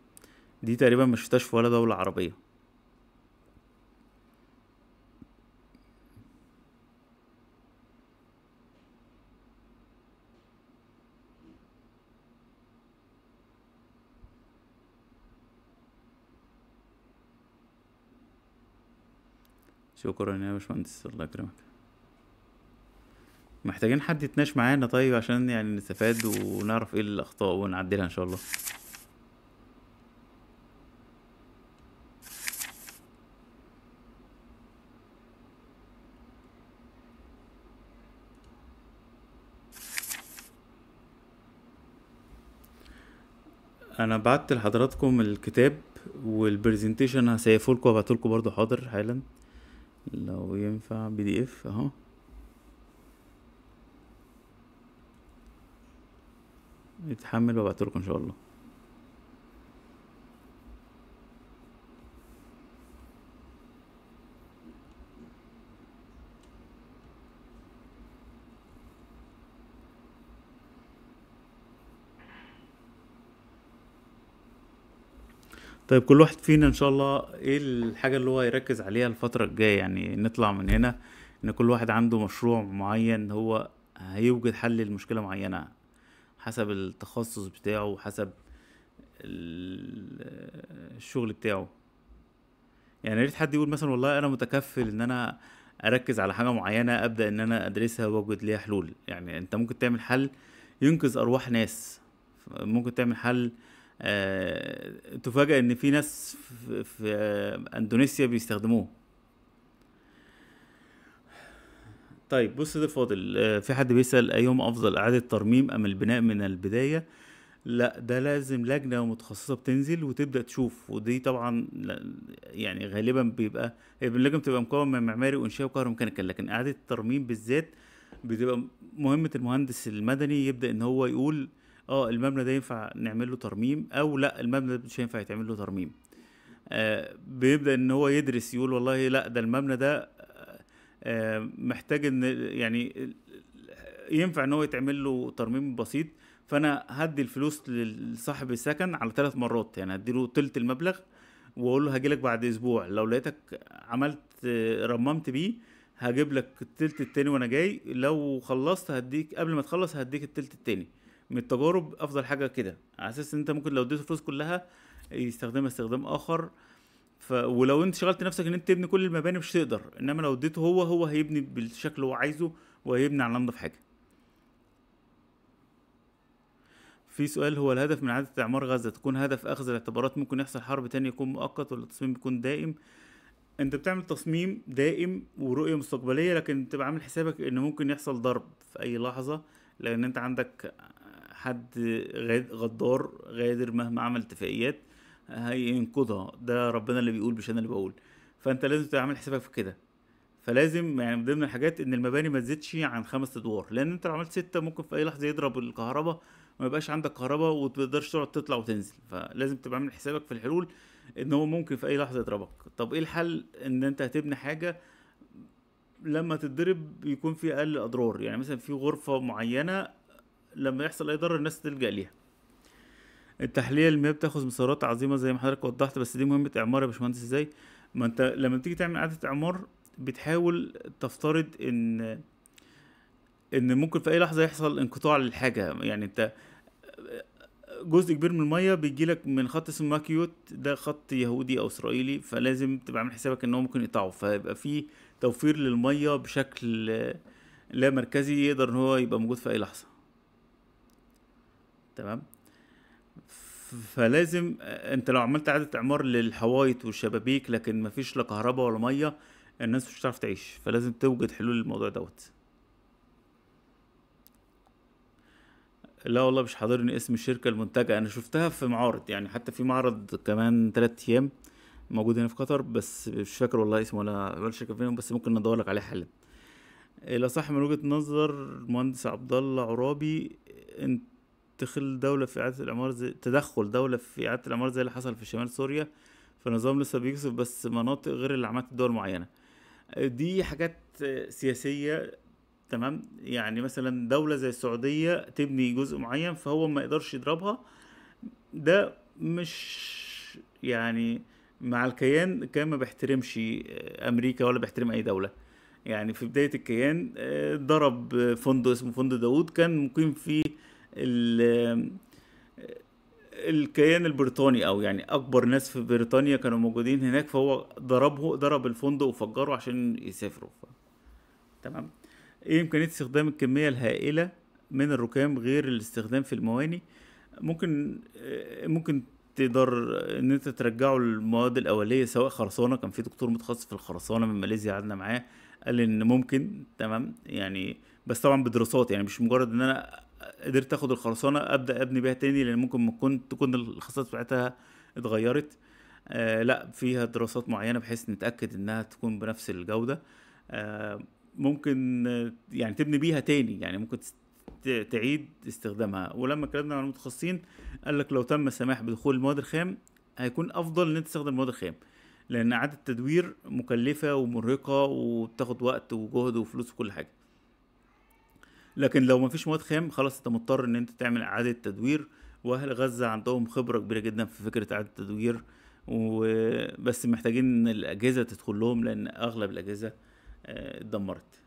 دي تقريبا ما شفتهاش في ولا دولة عربية شكرا يا باشمهندس الله يكرمك محتاجين حد يتناقش معانا طيب عشان يعني نستفاد ونعرف ايه الاخطاء ونعدلها ان شاء الله انا بعت لحضراتكم الكتاب والبرزنتيشن هسيفه لكم وابعته لكم برضه حاضر حالا لو ينفع بي دي اف اهو يتحمل لكم ان شاء الله طيب كل واحد فينا ان شاء الله ايه الحاجه اللي هو يركز عليها الفتره الجايه يعني نطلع من هنا ان كل واحد عنده مشروع معين هو هيوجد حل لمشكله معينه حسب التخصص بتاعه وحسب الشغل بتاعه يعني ريت حد يقول مثلا والله انا متكفل ان انا اركز على حاجه معينه ابدا ان انا ادرسها واوجد ليها حلول يعني انت ممكن تعمل حل ينقذ ارواح ناس ممكن تعمل حل آه، تفاجئ ان في ناس في, آه، اندونيسيا بيستخدموه طيب بص ده فاضل آه، في حد بيسأل أيهم أفضل إعادة ترميم أم البناء من البداية لا ده لازم لجنة متخصصة بتنزل وتبدأ تشوف ودي طبعا يعني غالبا بيبقى اللجنة بتبقى مكونة من معماري وإنشاء وكهروميكانيكا لكن إعادة الترميم بالذات بتبقى مهمة المهندس المدني يبدأ إن هو يقول اه المبنى ده ينفع نعمل له ترميم أو لا المبنى ده مش هينفع يتعمل له ترميم آه بيبدأ إن هو يدرس يقول والله لا ده المبنى ده آه، محتاج ان يعني ينفع ان هو يتعمل له ترميم بسيط فانا هدي الفلوس لصاحب السكن على ثلاث مرات يعني هدي له تلت المبلغ واقول له هجيلك بعد اسبوع لو لقيتك عملت آه، رممت بيه هجيب لك التلت التاني وانا جاي لو خلصت هديك قبل ما تخلص هديك التلت التاني من التجارب افضل حاجه كده على اساس انت ممكن لو اديته الفلوس كلها يستخدمها استخدام اخر ف ولو انت شغلت نفسك ان انت تبني كل المباني مش تقدر انما لو اديته هو هو هيبني بالشكل اللي هو عايزه وهيبني على انضف حاجه في سؤال هو الهدف من عادة إعمار غزة تكون هدف أخذ الاعتبارات ممكن يحصل حرب تانية يكون مؤقت ولا التصميم يكون دائم أنت بتعمل تصميم دائم ورؤية مستقبلية لكن تبقى عامل حسابك إن ممكن يحصل ضرب في أي لحظة لأن أنت عندك حد غدار غادر مهما عمل اتفاقيات هينقذها ده ربنا اللي بيقول مش انا اللي بقول فانت لازم تعمل حسابك في كده فلازم يعني من ضمن الحاجات ان المباني ما تزيدش عن خمس ادوار لان انت لو عملت سته ممكن في اي لحظه يضرب الكهرباء وما يبقاش عندك كهرباء وتقدرش تقعد تطلع وتنزل فلازم تبقى عامل حسابك في الحلول ان هو ممكن في اي لحظه يضربك طب ايه الحل ان انت هتبني حاجه لما تتضرب يكون في اقل اضرار يعني مثلا في غرفه معينه لما يحصل اي ضرر الناس تلجا ليها التحليه المياه بتاخد مسارات عظيمه زي ما حضرتك وضحت بس دي مهمه اعمار يا باشمهندس ازاي ما انت لما بتيجي تعمل اعاده اعمار بتحاول تفترض ان ان ممكن في اي لحظه يحصل انقطاع للحاجه يعني انت جزء كبير من الميه بيجي لك من خط اسمه ماكيوت ده خط يهودي او اسرائيلي فلازم تبقى عامل حسابك ان هو ممكن يقطعه فيبقى في توفير للميه بشكل لا مركزي يقدر ان هو يبقى موجود في اي لحظه تمام فلازم انت لو عملت اعاده اعمار للحوايط والشبابيك لكن مفيش لا كهرباء ولا ميه الناس مش هتعرف تعيش فلازم توجد حلول للموضوع دوت لا والله مش حاضرني اسم الشركه المنتجه انا شفتها في معارض يعني حتى في معرض كمان تلات ايام موجود هنا في قطر بس مش فاكر والله اسمه ولا ولا شركه فيهم بس ممكن ندور لك عليه حالا الى صح من وجهه نظر المهندس عبد الله عرابي انت تخل دولة في إعادة الإعمار زي تدخل دولة في إعادة الإعمار زي اللي حصل في شمال سوريا فالنظام لسه بيكسب بس مناطق غير اللي عملت دول معينة دي حاجات سياسية تمام يعني مثلا دولة زي السعودية تبني جزء معين فهو ما يقدرش يضربها ده مش يعني مع الكيان كان ما بيحترمش امريكا ولا بيحترم اي دوله يعني في بدايه الكيان آه، ضرب فندق اسمه فندق داوود كان مقيم فيه الكيان البريطاني او يعني اكبر ناس في بريطانيا كانوا موجودين هناك فهو ضربه ضرب الفندق وفجره عشان يسافروا ف... تمام ايه امكانيه استخدام الكميه الهائله من الركام غير الاستخدام في المواني ممكن ممكن تقدر ان انت ترجعه للمواد الاوليه سواء خرسانه كان في دكتور متخصص في الخرسانه من ماليزيا قعدنا معاه قال ان ممكن تمام يعني بس طبعا بدراسات يعني مش مجرد ان انا قدرت اخد الخرسانه ابدا ابني بيها تاني لان ممكن تكون تكون الخصائص بتاعتها اتغيرت آه لا فيها دراسات معينه بحيث نتاكد انها تكون بنفس الجوده آه ممكن يعني تبني بيها تاني يعني ممكن تعيد استخدامها ولما اتكلمنا مع المتخصصين قال لك لو تم السماح بدخول المواد الخام هيكون افضل ان انت تستخدم المواد الخام لان اعاده التدوير مكلفه ومرهقه وبتاخد وقت وجهد وفلوس وكل حاجه لكن لو مفيش مواد خام خلاص انت مضطر ان انت تعمل اعادة تدوير واهل غزة عندهم خبرة كبيرة جدا في فكرة اعادة التدوير وبس محتاجين ان الاجهزة تدخل لهم لان اغلب الاجهزة آه، اتدمرت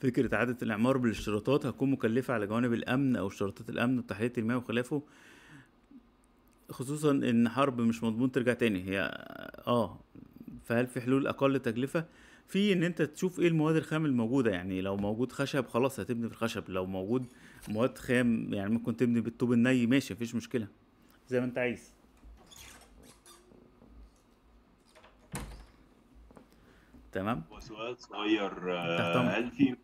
فكرة إعادة الإعمار بالاشتراطات هتكون مكلفة على جوانب الأمن أو اشتراطات الأمن وتحلية المياه وخلافه خصوصا ان حرب مش مضمون ترجع تاني هي اه فهل في حلول اقل تكلفه في ان انت تشوف ايه المواد الخام الموجوده يعني لو موجود خشب خلاص هتبني بالخشب لو موجود مواد خام يعني ممكن تبني بالطوب الني ماشي مفيش مشكله زي ما انت عايز تمام وسؤال صغير هل في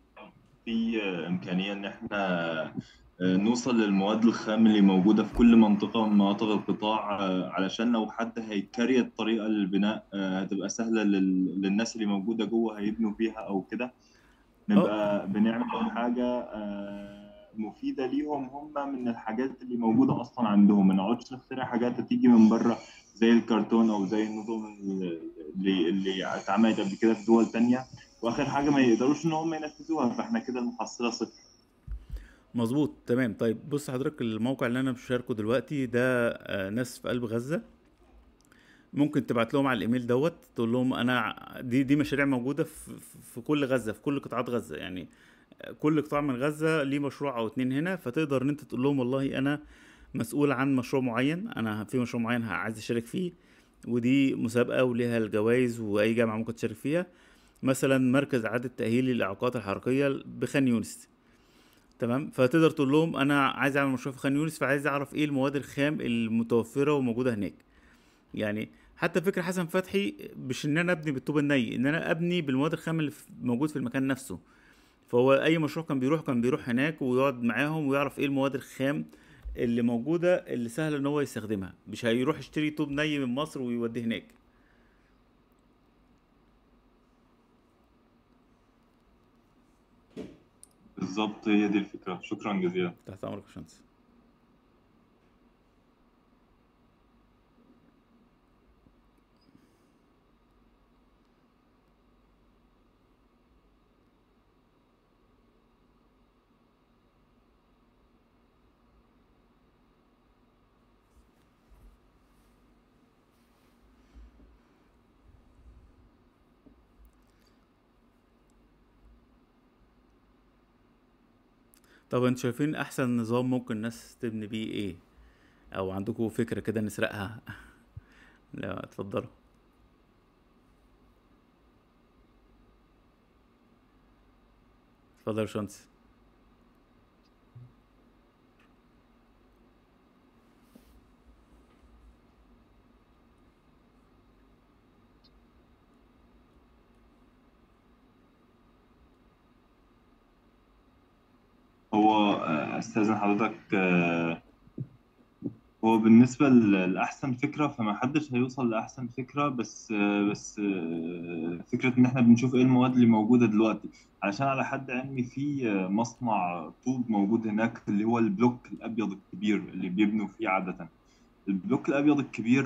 في امكانيه ان احنا آه، نوصل للمواد الخام اللي موجودة في كل منطقة من مناطق القطاع آه، علشان لو حد هيكري الطريقة للبناء آه، هتبقى سهلة للناس اللي موجودة جوه هيبنوا فيها أو كده نبقى بنعمل حاجة مفيدة ليهم هم من الحاجات اللي موجودة أصلا عندهم ما نقعدش نخترع حاجات تيجي من بره زي الكرتون أو زي النظم اللي اللي اتعملت قبل كده في دول تانية وآخر حاجة ما يقدروش إن هم ينفذوها فإحنا كده المحصلة صفر مظبوط تمام طيب بص حضرتك الموقع اللي انا بشاركه دلوقتي ده آه، ناس في قلب غزه ممكن تبعت لهم على الايميل دوت تقول لهم انا دي دي مشاريع موجوده في, في كل غزه في كل قطاعات غزه يعني كل قطاع من غزه ليه مشروع او اتنين هنا فتقدر ان انت تقول لهم والله انا مسؤول عن مشروع معين انا في مشروع معين عايز اشارك فيه ودي مسابقه وليها الجوائز واي جامعه ممكن تشارك فيها مثلا مركز اعاده تاهيل للاعاقات الحركيه بخان يونس تمام فتقدر تقول لهم انا عايز اعمل مشروع في خان يونس فعايز اعرف ايه المواد الخام المتوفره وموجوده هناك يعني حتى فكره حسن فتحي مش ان انا ابني بالطوب الني ان انا ابني بالمواد الخام اللي موجود في المكان نفسه فهو اي مشروع كان بيروح كان بيروح هناك ويقعد معاهم ويعرف ايه المواد الخام اللي موجوده اللي سهل ان هو يستخدمها مش هيروح يشتري طوب ني من مصر ويوديه هناك بالظبط هي دي الفكره شكرا جزيلا تحت امرك يا طب انتوا شايفين احسن نظام ممكن الناس تبني بيه ايه او عندكم فكرة كده نسرقها لا اتفضلوا اتفضلوا يا استاذن حضرتك آه، هو بالنسبه لاحسن فكره فما حدش هيوصل لاحسن فكره بس آه، بس آه، فكره ان احنا بنشوف ايه المواد اللي موجوده دلوقتي علشان على حد علمي في مصنع طوب موجود هناك اللي هو البلوك الابيض الكبير اللي بيبنوا فيه عاده البلوك الابيض الكبير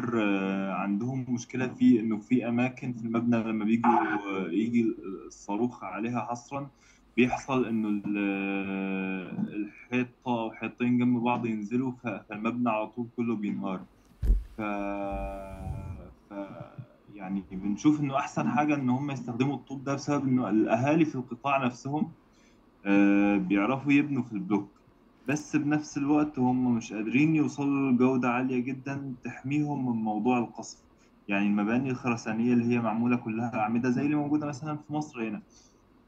عندهم مشكله فيه انه في اماكن في المبنى لما بيجوا يجي الصاروخ عليها حصرا بيحصل انه الحيطه او حيطين جنب بعض ينزلوا فالمبنى على طول كله بينهار ف... ف يعني بنشوف انه احسن حاجه ان هم يستخدموا الطوب ده بسبب انه الاهالي في القطاع نفسهم آه، بيعرفوا يبنوا في البلوك بس بنفس الوقت هم مش قادرين يوصلوا لجودة عالية جدا تحميهم من موضوع القصف يعني المباني الخرسانية اللي هي معمولة كلها أعمدة زي اللي موجودة مثلا في مصر هنا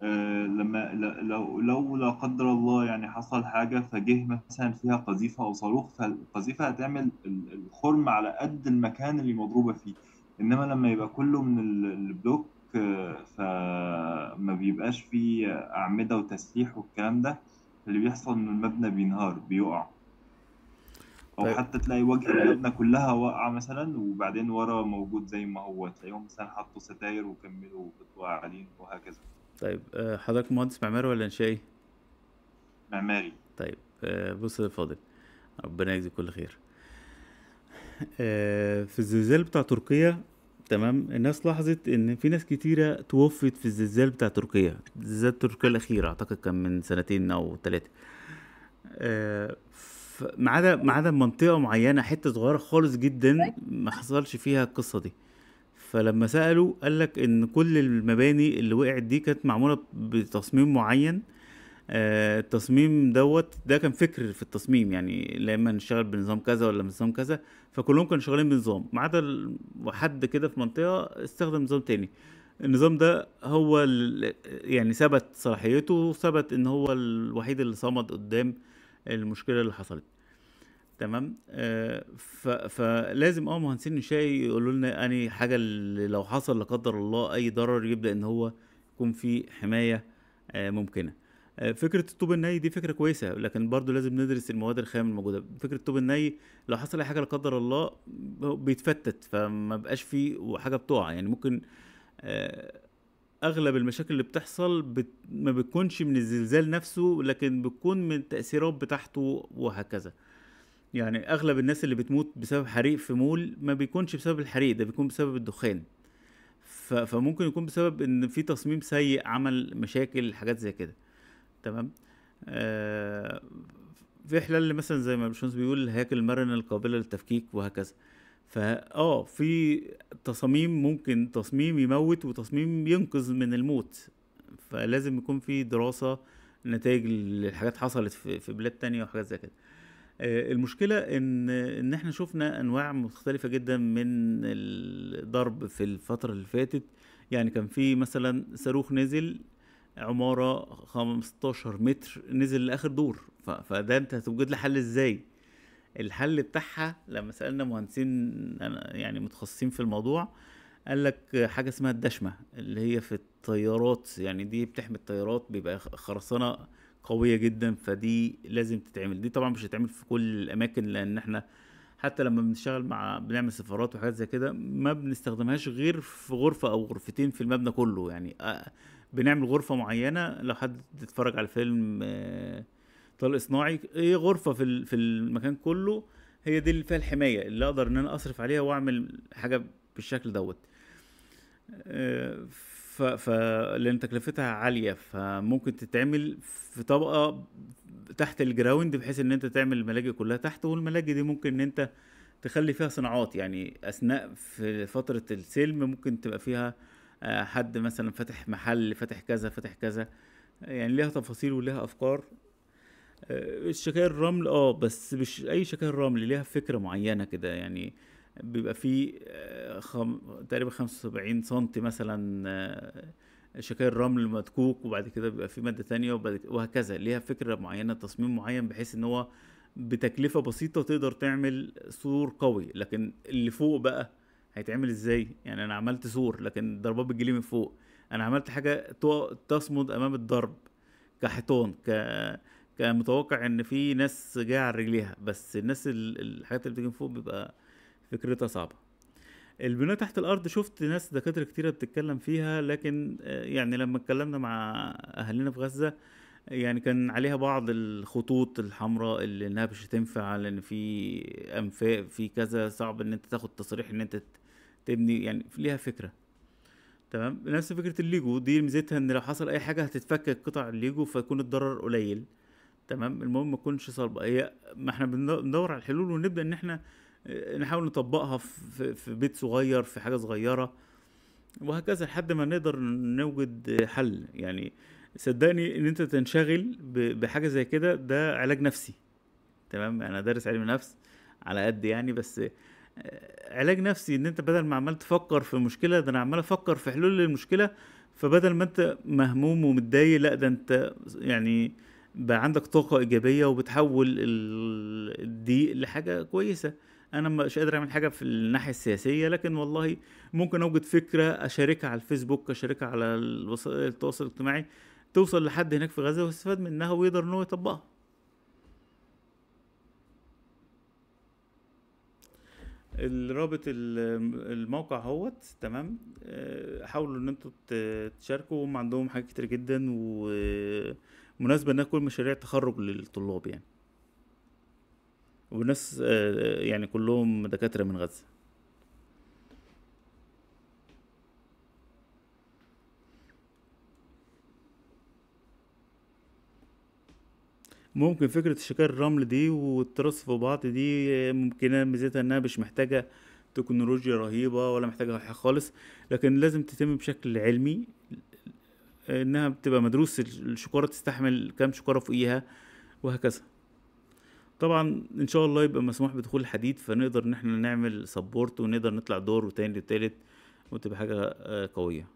آه، لما لو لو لا قدر الله يعني حصل حاجه فجه مثلا فيها قذيفه او صاروخ فالقذيفه هتعمل الخرم على قد المكان اللي مضروبه فيه انما لما يبقى كله من البلوك آه، فما بيبقاش فيه اعمده وتسليح والكلام ده اللي بيحصل ان المبنى بينهار بيقع او طيب. حتى تلاقي وجه المبنى كلها واقعه مثلا وبعدين ورا موجود زي ما هو تلاقيهم مثلا حطوا ستاير وكملوا قطوه قاعدين وهكذا طيب آه، حضرتك مهندس معماري ولا انشائي؟ معماري طيب آه، بص يا فاضل ربنا يجزيك كل خير آه، في الزلزال بتاع تركيا تمام الناس لاحظت ان في ناس كتيره توفت في الزلزال بتاع تركيا زلزال تركيا الاخير اعتقد كان من سنتين او ثلاثه ما عدا ما عدا منطقه معينه حته صغيره خالص جدا طيب. ما حصلش فيها القصه دي فلما سألوا قال لك إن كل المباني اللي وقعت دي كانت معمولة بتصميم معين آه، التصميم دوت ده كان فكر في التصميم يعني لما نشتغل بنظام كذا ولا بنظام كذا فكلهم كانوا شغالين بنظام ما عدا حد كده في منطقة استخدم نظام تاني النظام ده هو يعني ثبت صلاحيته وثبت ان هو الوحيد اللي صمد قدام المشكله اللي حصلت تمام آه، فلازم اه مهندسين انشائي يقولوا لنا اني حاجه اللي لو حصل لا قدر الله اي ضرر يبدا ان هو يكون في حمايه آه، ممكنه آه، فكره الطوب الني دي فكره كويسه لكن برضو لازم ندرس المواد الخام الموجوده فكره الطوب الني لو حصل اي حاجه لا قدر الله بيتفتت فما بقاش فيه حاجه بتقع يعني ممكن اغلب المشاكل اللي بتحصل بت... ما بتكونش من الزلزال نفسه لكن بتكون من التاثيرات بتاعته وهكذا يعني اغلب الناس اللي بتموت بسبب حريق في مول ما بيكونش بسبب الحريق ده بيكون بسبب الدخان فممكن يكون بسبب ان في تصميم سيء عمل مشاكل حاجات زي كده تمام آه، في احلال مثلا زي ما الباشمهندس بيقول الهياكل المرنه القابله للتفكيك وهكذا فا اه في تصاميم ممكن تصميم يموت وتصميم ينقذ من الموت فلازم يكون في دراسه نتائج الحاجات حصلت في بلاد تانية وحاجات زي كده آه، المشكله ان ان احنا شفنا انواع مختلفه جدا من الضرب في الفتره اللي فاتت يعني كان في مثلا صاروخ نزل عماره 15 متر نزل لاخر دور فده انت هتوجد له حل ازاي الحل بتاعها لما سالنا مهندسين يعني متخصصين في الموضوع قال لك حاجه اسمها الدشمه اللي هي في الطيارات يعني دي بتحمي الطيارات بيبقى خرسانه قويه جدا فدي لازم تتعمل دي طبعا مش هتتعمل في كل الاماكن لان احنا حتى لما بنشتغل مع بنعمل سفارات وحاجات زي كده ما بنستخدمهاش غير في غرفه او غرفتين في المبنى كله يعني آه، بنعمل غرفه معينه لو حد اتفرج على فيلم آه، طلق صناعي ايه غرفه في في المكان كله هي دي اللي فيها الحمايه اللي اقدر ان انا اصرف عليها واعمل حاجه بالشكل دوت آه، ف... لان تكلفتها عاليه فممكن تتعمل في طبقه تحت الجراوند بحيث ان انت تعمل الملاجئ كلها تحت والملاجئ دي ممكن ان انت تخلي فيها صناعات يعني اثناء في فتره السلم ممكن تبقى فيها آه، حد مثلا فاتح محل فاتح كذا فاتح كذا يعني ليها تفاصيل وليها افكار آه، الشكاير الرمل اه بس مش اي شكاير رمل ليها فكره معينه كده يعني بيبقى فيه آه، تقريبا 75 سم مثلا آه، شكاير رمل مدكوك وبعد كده بيبقى فيه ماده تانية وهكذا ليها فكره معينه تصميم معين بحيث ان هو بتكلفه بسيطه تقدر تعمل سور قوي لكن اللي فوق بقى هيتعمل ازاي يعني انا عملت سور لكن ضربات بتجيلي من فوق انا عملت حاجه تصمد امام الضرب كحيطان ك كان متوقع ان في ناس جايه على رجليها بس الناس الحاجات اللي بتيجي من فوق بيبقى فكرتها صعبه البناء تحت الارض شفت ناس دكاتره كتيره بتتكلم فيها لكن آه، يعني لما اتكلمنا مع اهالينا في غزه يعني كان عليها بعض الخطوط الحمراء اللي انها مش هتنفع لان في انفاق في كذا صعب ان انت تاخد تصريح ان انت تبني يعني ليها فكره تمام نفس فكره الليجو دي ميزتها ان لو حصل اي حاجه هتتفك قطع الليجو فيكون الضرر قليل تمام المهم ما تكونش صلبه هي ما احنا بندور على الحلول ونبدا ان احنا نحاول نطبقها في, في بيت صغير في حاجه صغيره وهكذا لحد ما نقدر نوجد حل يعني صدقني ان انت تنشغل بحاجه زي كده ده علاج نفسي تمام انا دارس علم نفس على قد يعني بس آه، علاج نفسي ان انت بدل ما عمال تفكر في مشكله ده انا عمال افكر في حلول للمشكله فبدل ما انت مهموم ومتضايق لا ده انت يعني بقى عندك طاقه ايجابيه وبتحول الضيق لحاجه كويسه انا مش قادر اعمل حاجه في الناحيه السياسيه لكن والله ممكن اوجد فكره اشاركها على الفيسبوك اشاركها على وسائل التواصل الاجتماعي توصل لحد هناك في غزه ويستفاد منها ويقدر ان هو يطبقها الرابط الموقع هوت تمام آه، حاولوا ان انتوا تشاركوا هم عندهم حاجات كتير جدا ومناسبه انها كل مشاريع تخرج للطلاب يعني وناس آه، آه، يعني كلهم دكاترة من غزة ممكن فكرة شكار الرمل دي والتراث في بعض دي آه، ممكنة ميزتها انها مش محتاجة تكنولوجيا رهيبة ولا محتاجة حاجة خالص لكن لازم تتم بشكل علمي انها بتبقى مدروس الشكارة تستحمل كام شكارة فوقيها وهكذا طبعا ان شاء الله يبقى مسموح بدخول الحديد فنقدر ان احنا نعمل سبورت ونقدر نطلع دور وتاني وتالت وتبقى حاجه آه، قويه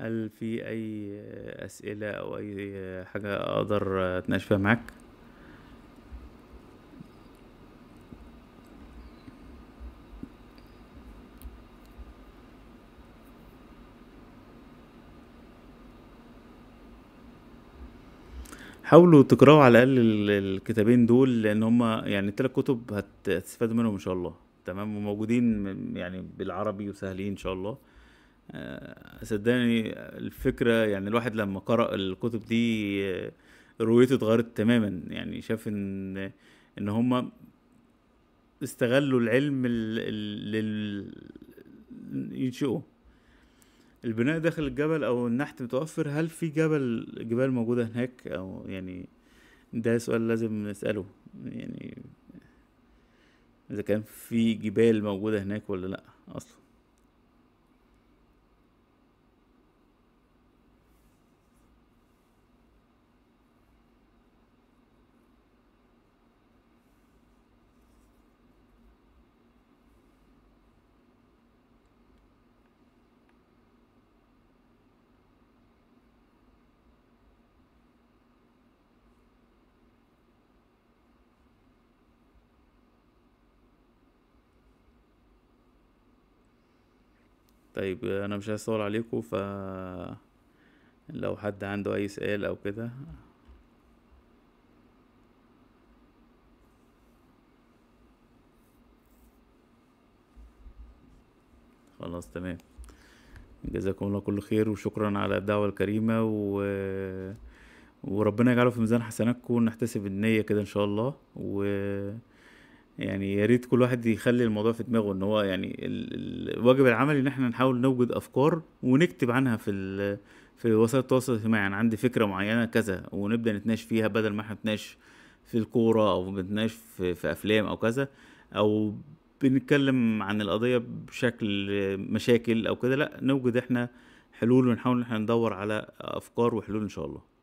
هل في اي اسئله او اي حاجه اقدر اتناقش فيها معاك حاولوا تقراوا على الاقل الكتابين دول لان هما يعني التلات كتب هتستفادوا منهم ان شاء الله تمام وموجودين يعني بالعربي وسهلين ان شاء الله آه، صدقني الفكره يعني الواحد لما قرأ الكتب دي آه، رؤيته اتغيرت تماما يعني شاف ان ان هم استغلوا العلم لل ينشئوه البناء داخل الجبل او النحت متوفر هل في جبل جبال موجوده هناك او يعني ده سؤال لازم نساله يعني اذا كان في جبال موجوده هناك ولا لا اصلا طيب انا مش عايز عليكم ف لو حد عنده اي سؤال او كده خلاص تمام جزاكم الله كل خير وشكرا على الدعوة الكريمة و... وربنا يجعله في ميزان حسناتكم نحتسب النية كده إن شاء الله و... يعني يا ريت كل واحد يخلي الموضوع في دماغه ان هو يعني الواجب العملي ان احنا نحاول نوجد افكار ونكتب عنها في في وسائل التواصل الاجتماعي يعني عندي فكره معينه كذا ونبدا نتناقش فيها بدل ما احنا نتناقش في الكوره او بنتناقش في, في افلام او كذا او بنتكلم عن القضيه بشكل مشاكل او كده لا نوجد احنا حلول ونحاول ان احنا ندور على افكار وحلول ان شاء الله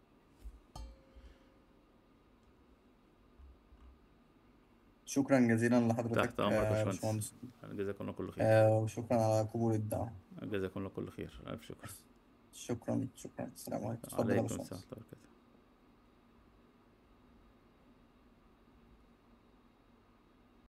شكرا جزيلا لحضرتك تحت امرك يا آه، باشمهندس يعني جزاك الله كل خير آه، وشكرا على قبول الدعوه جزاك الله كل خير الف شكر شكرا شكرا السلام عليكم عليكم السلام ورحمه الله وبركاته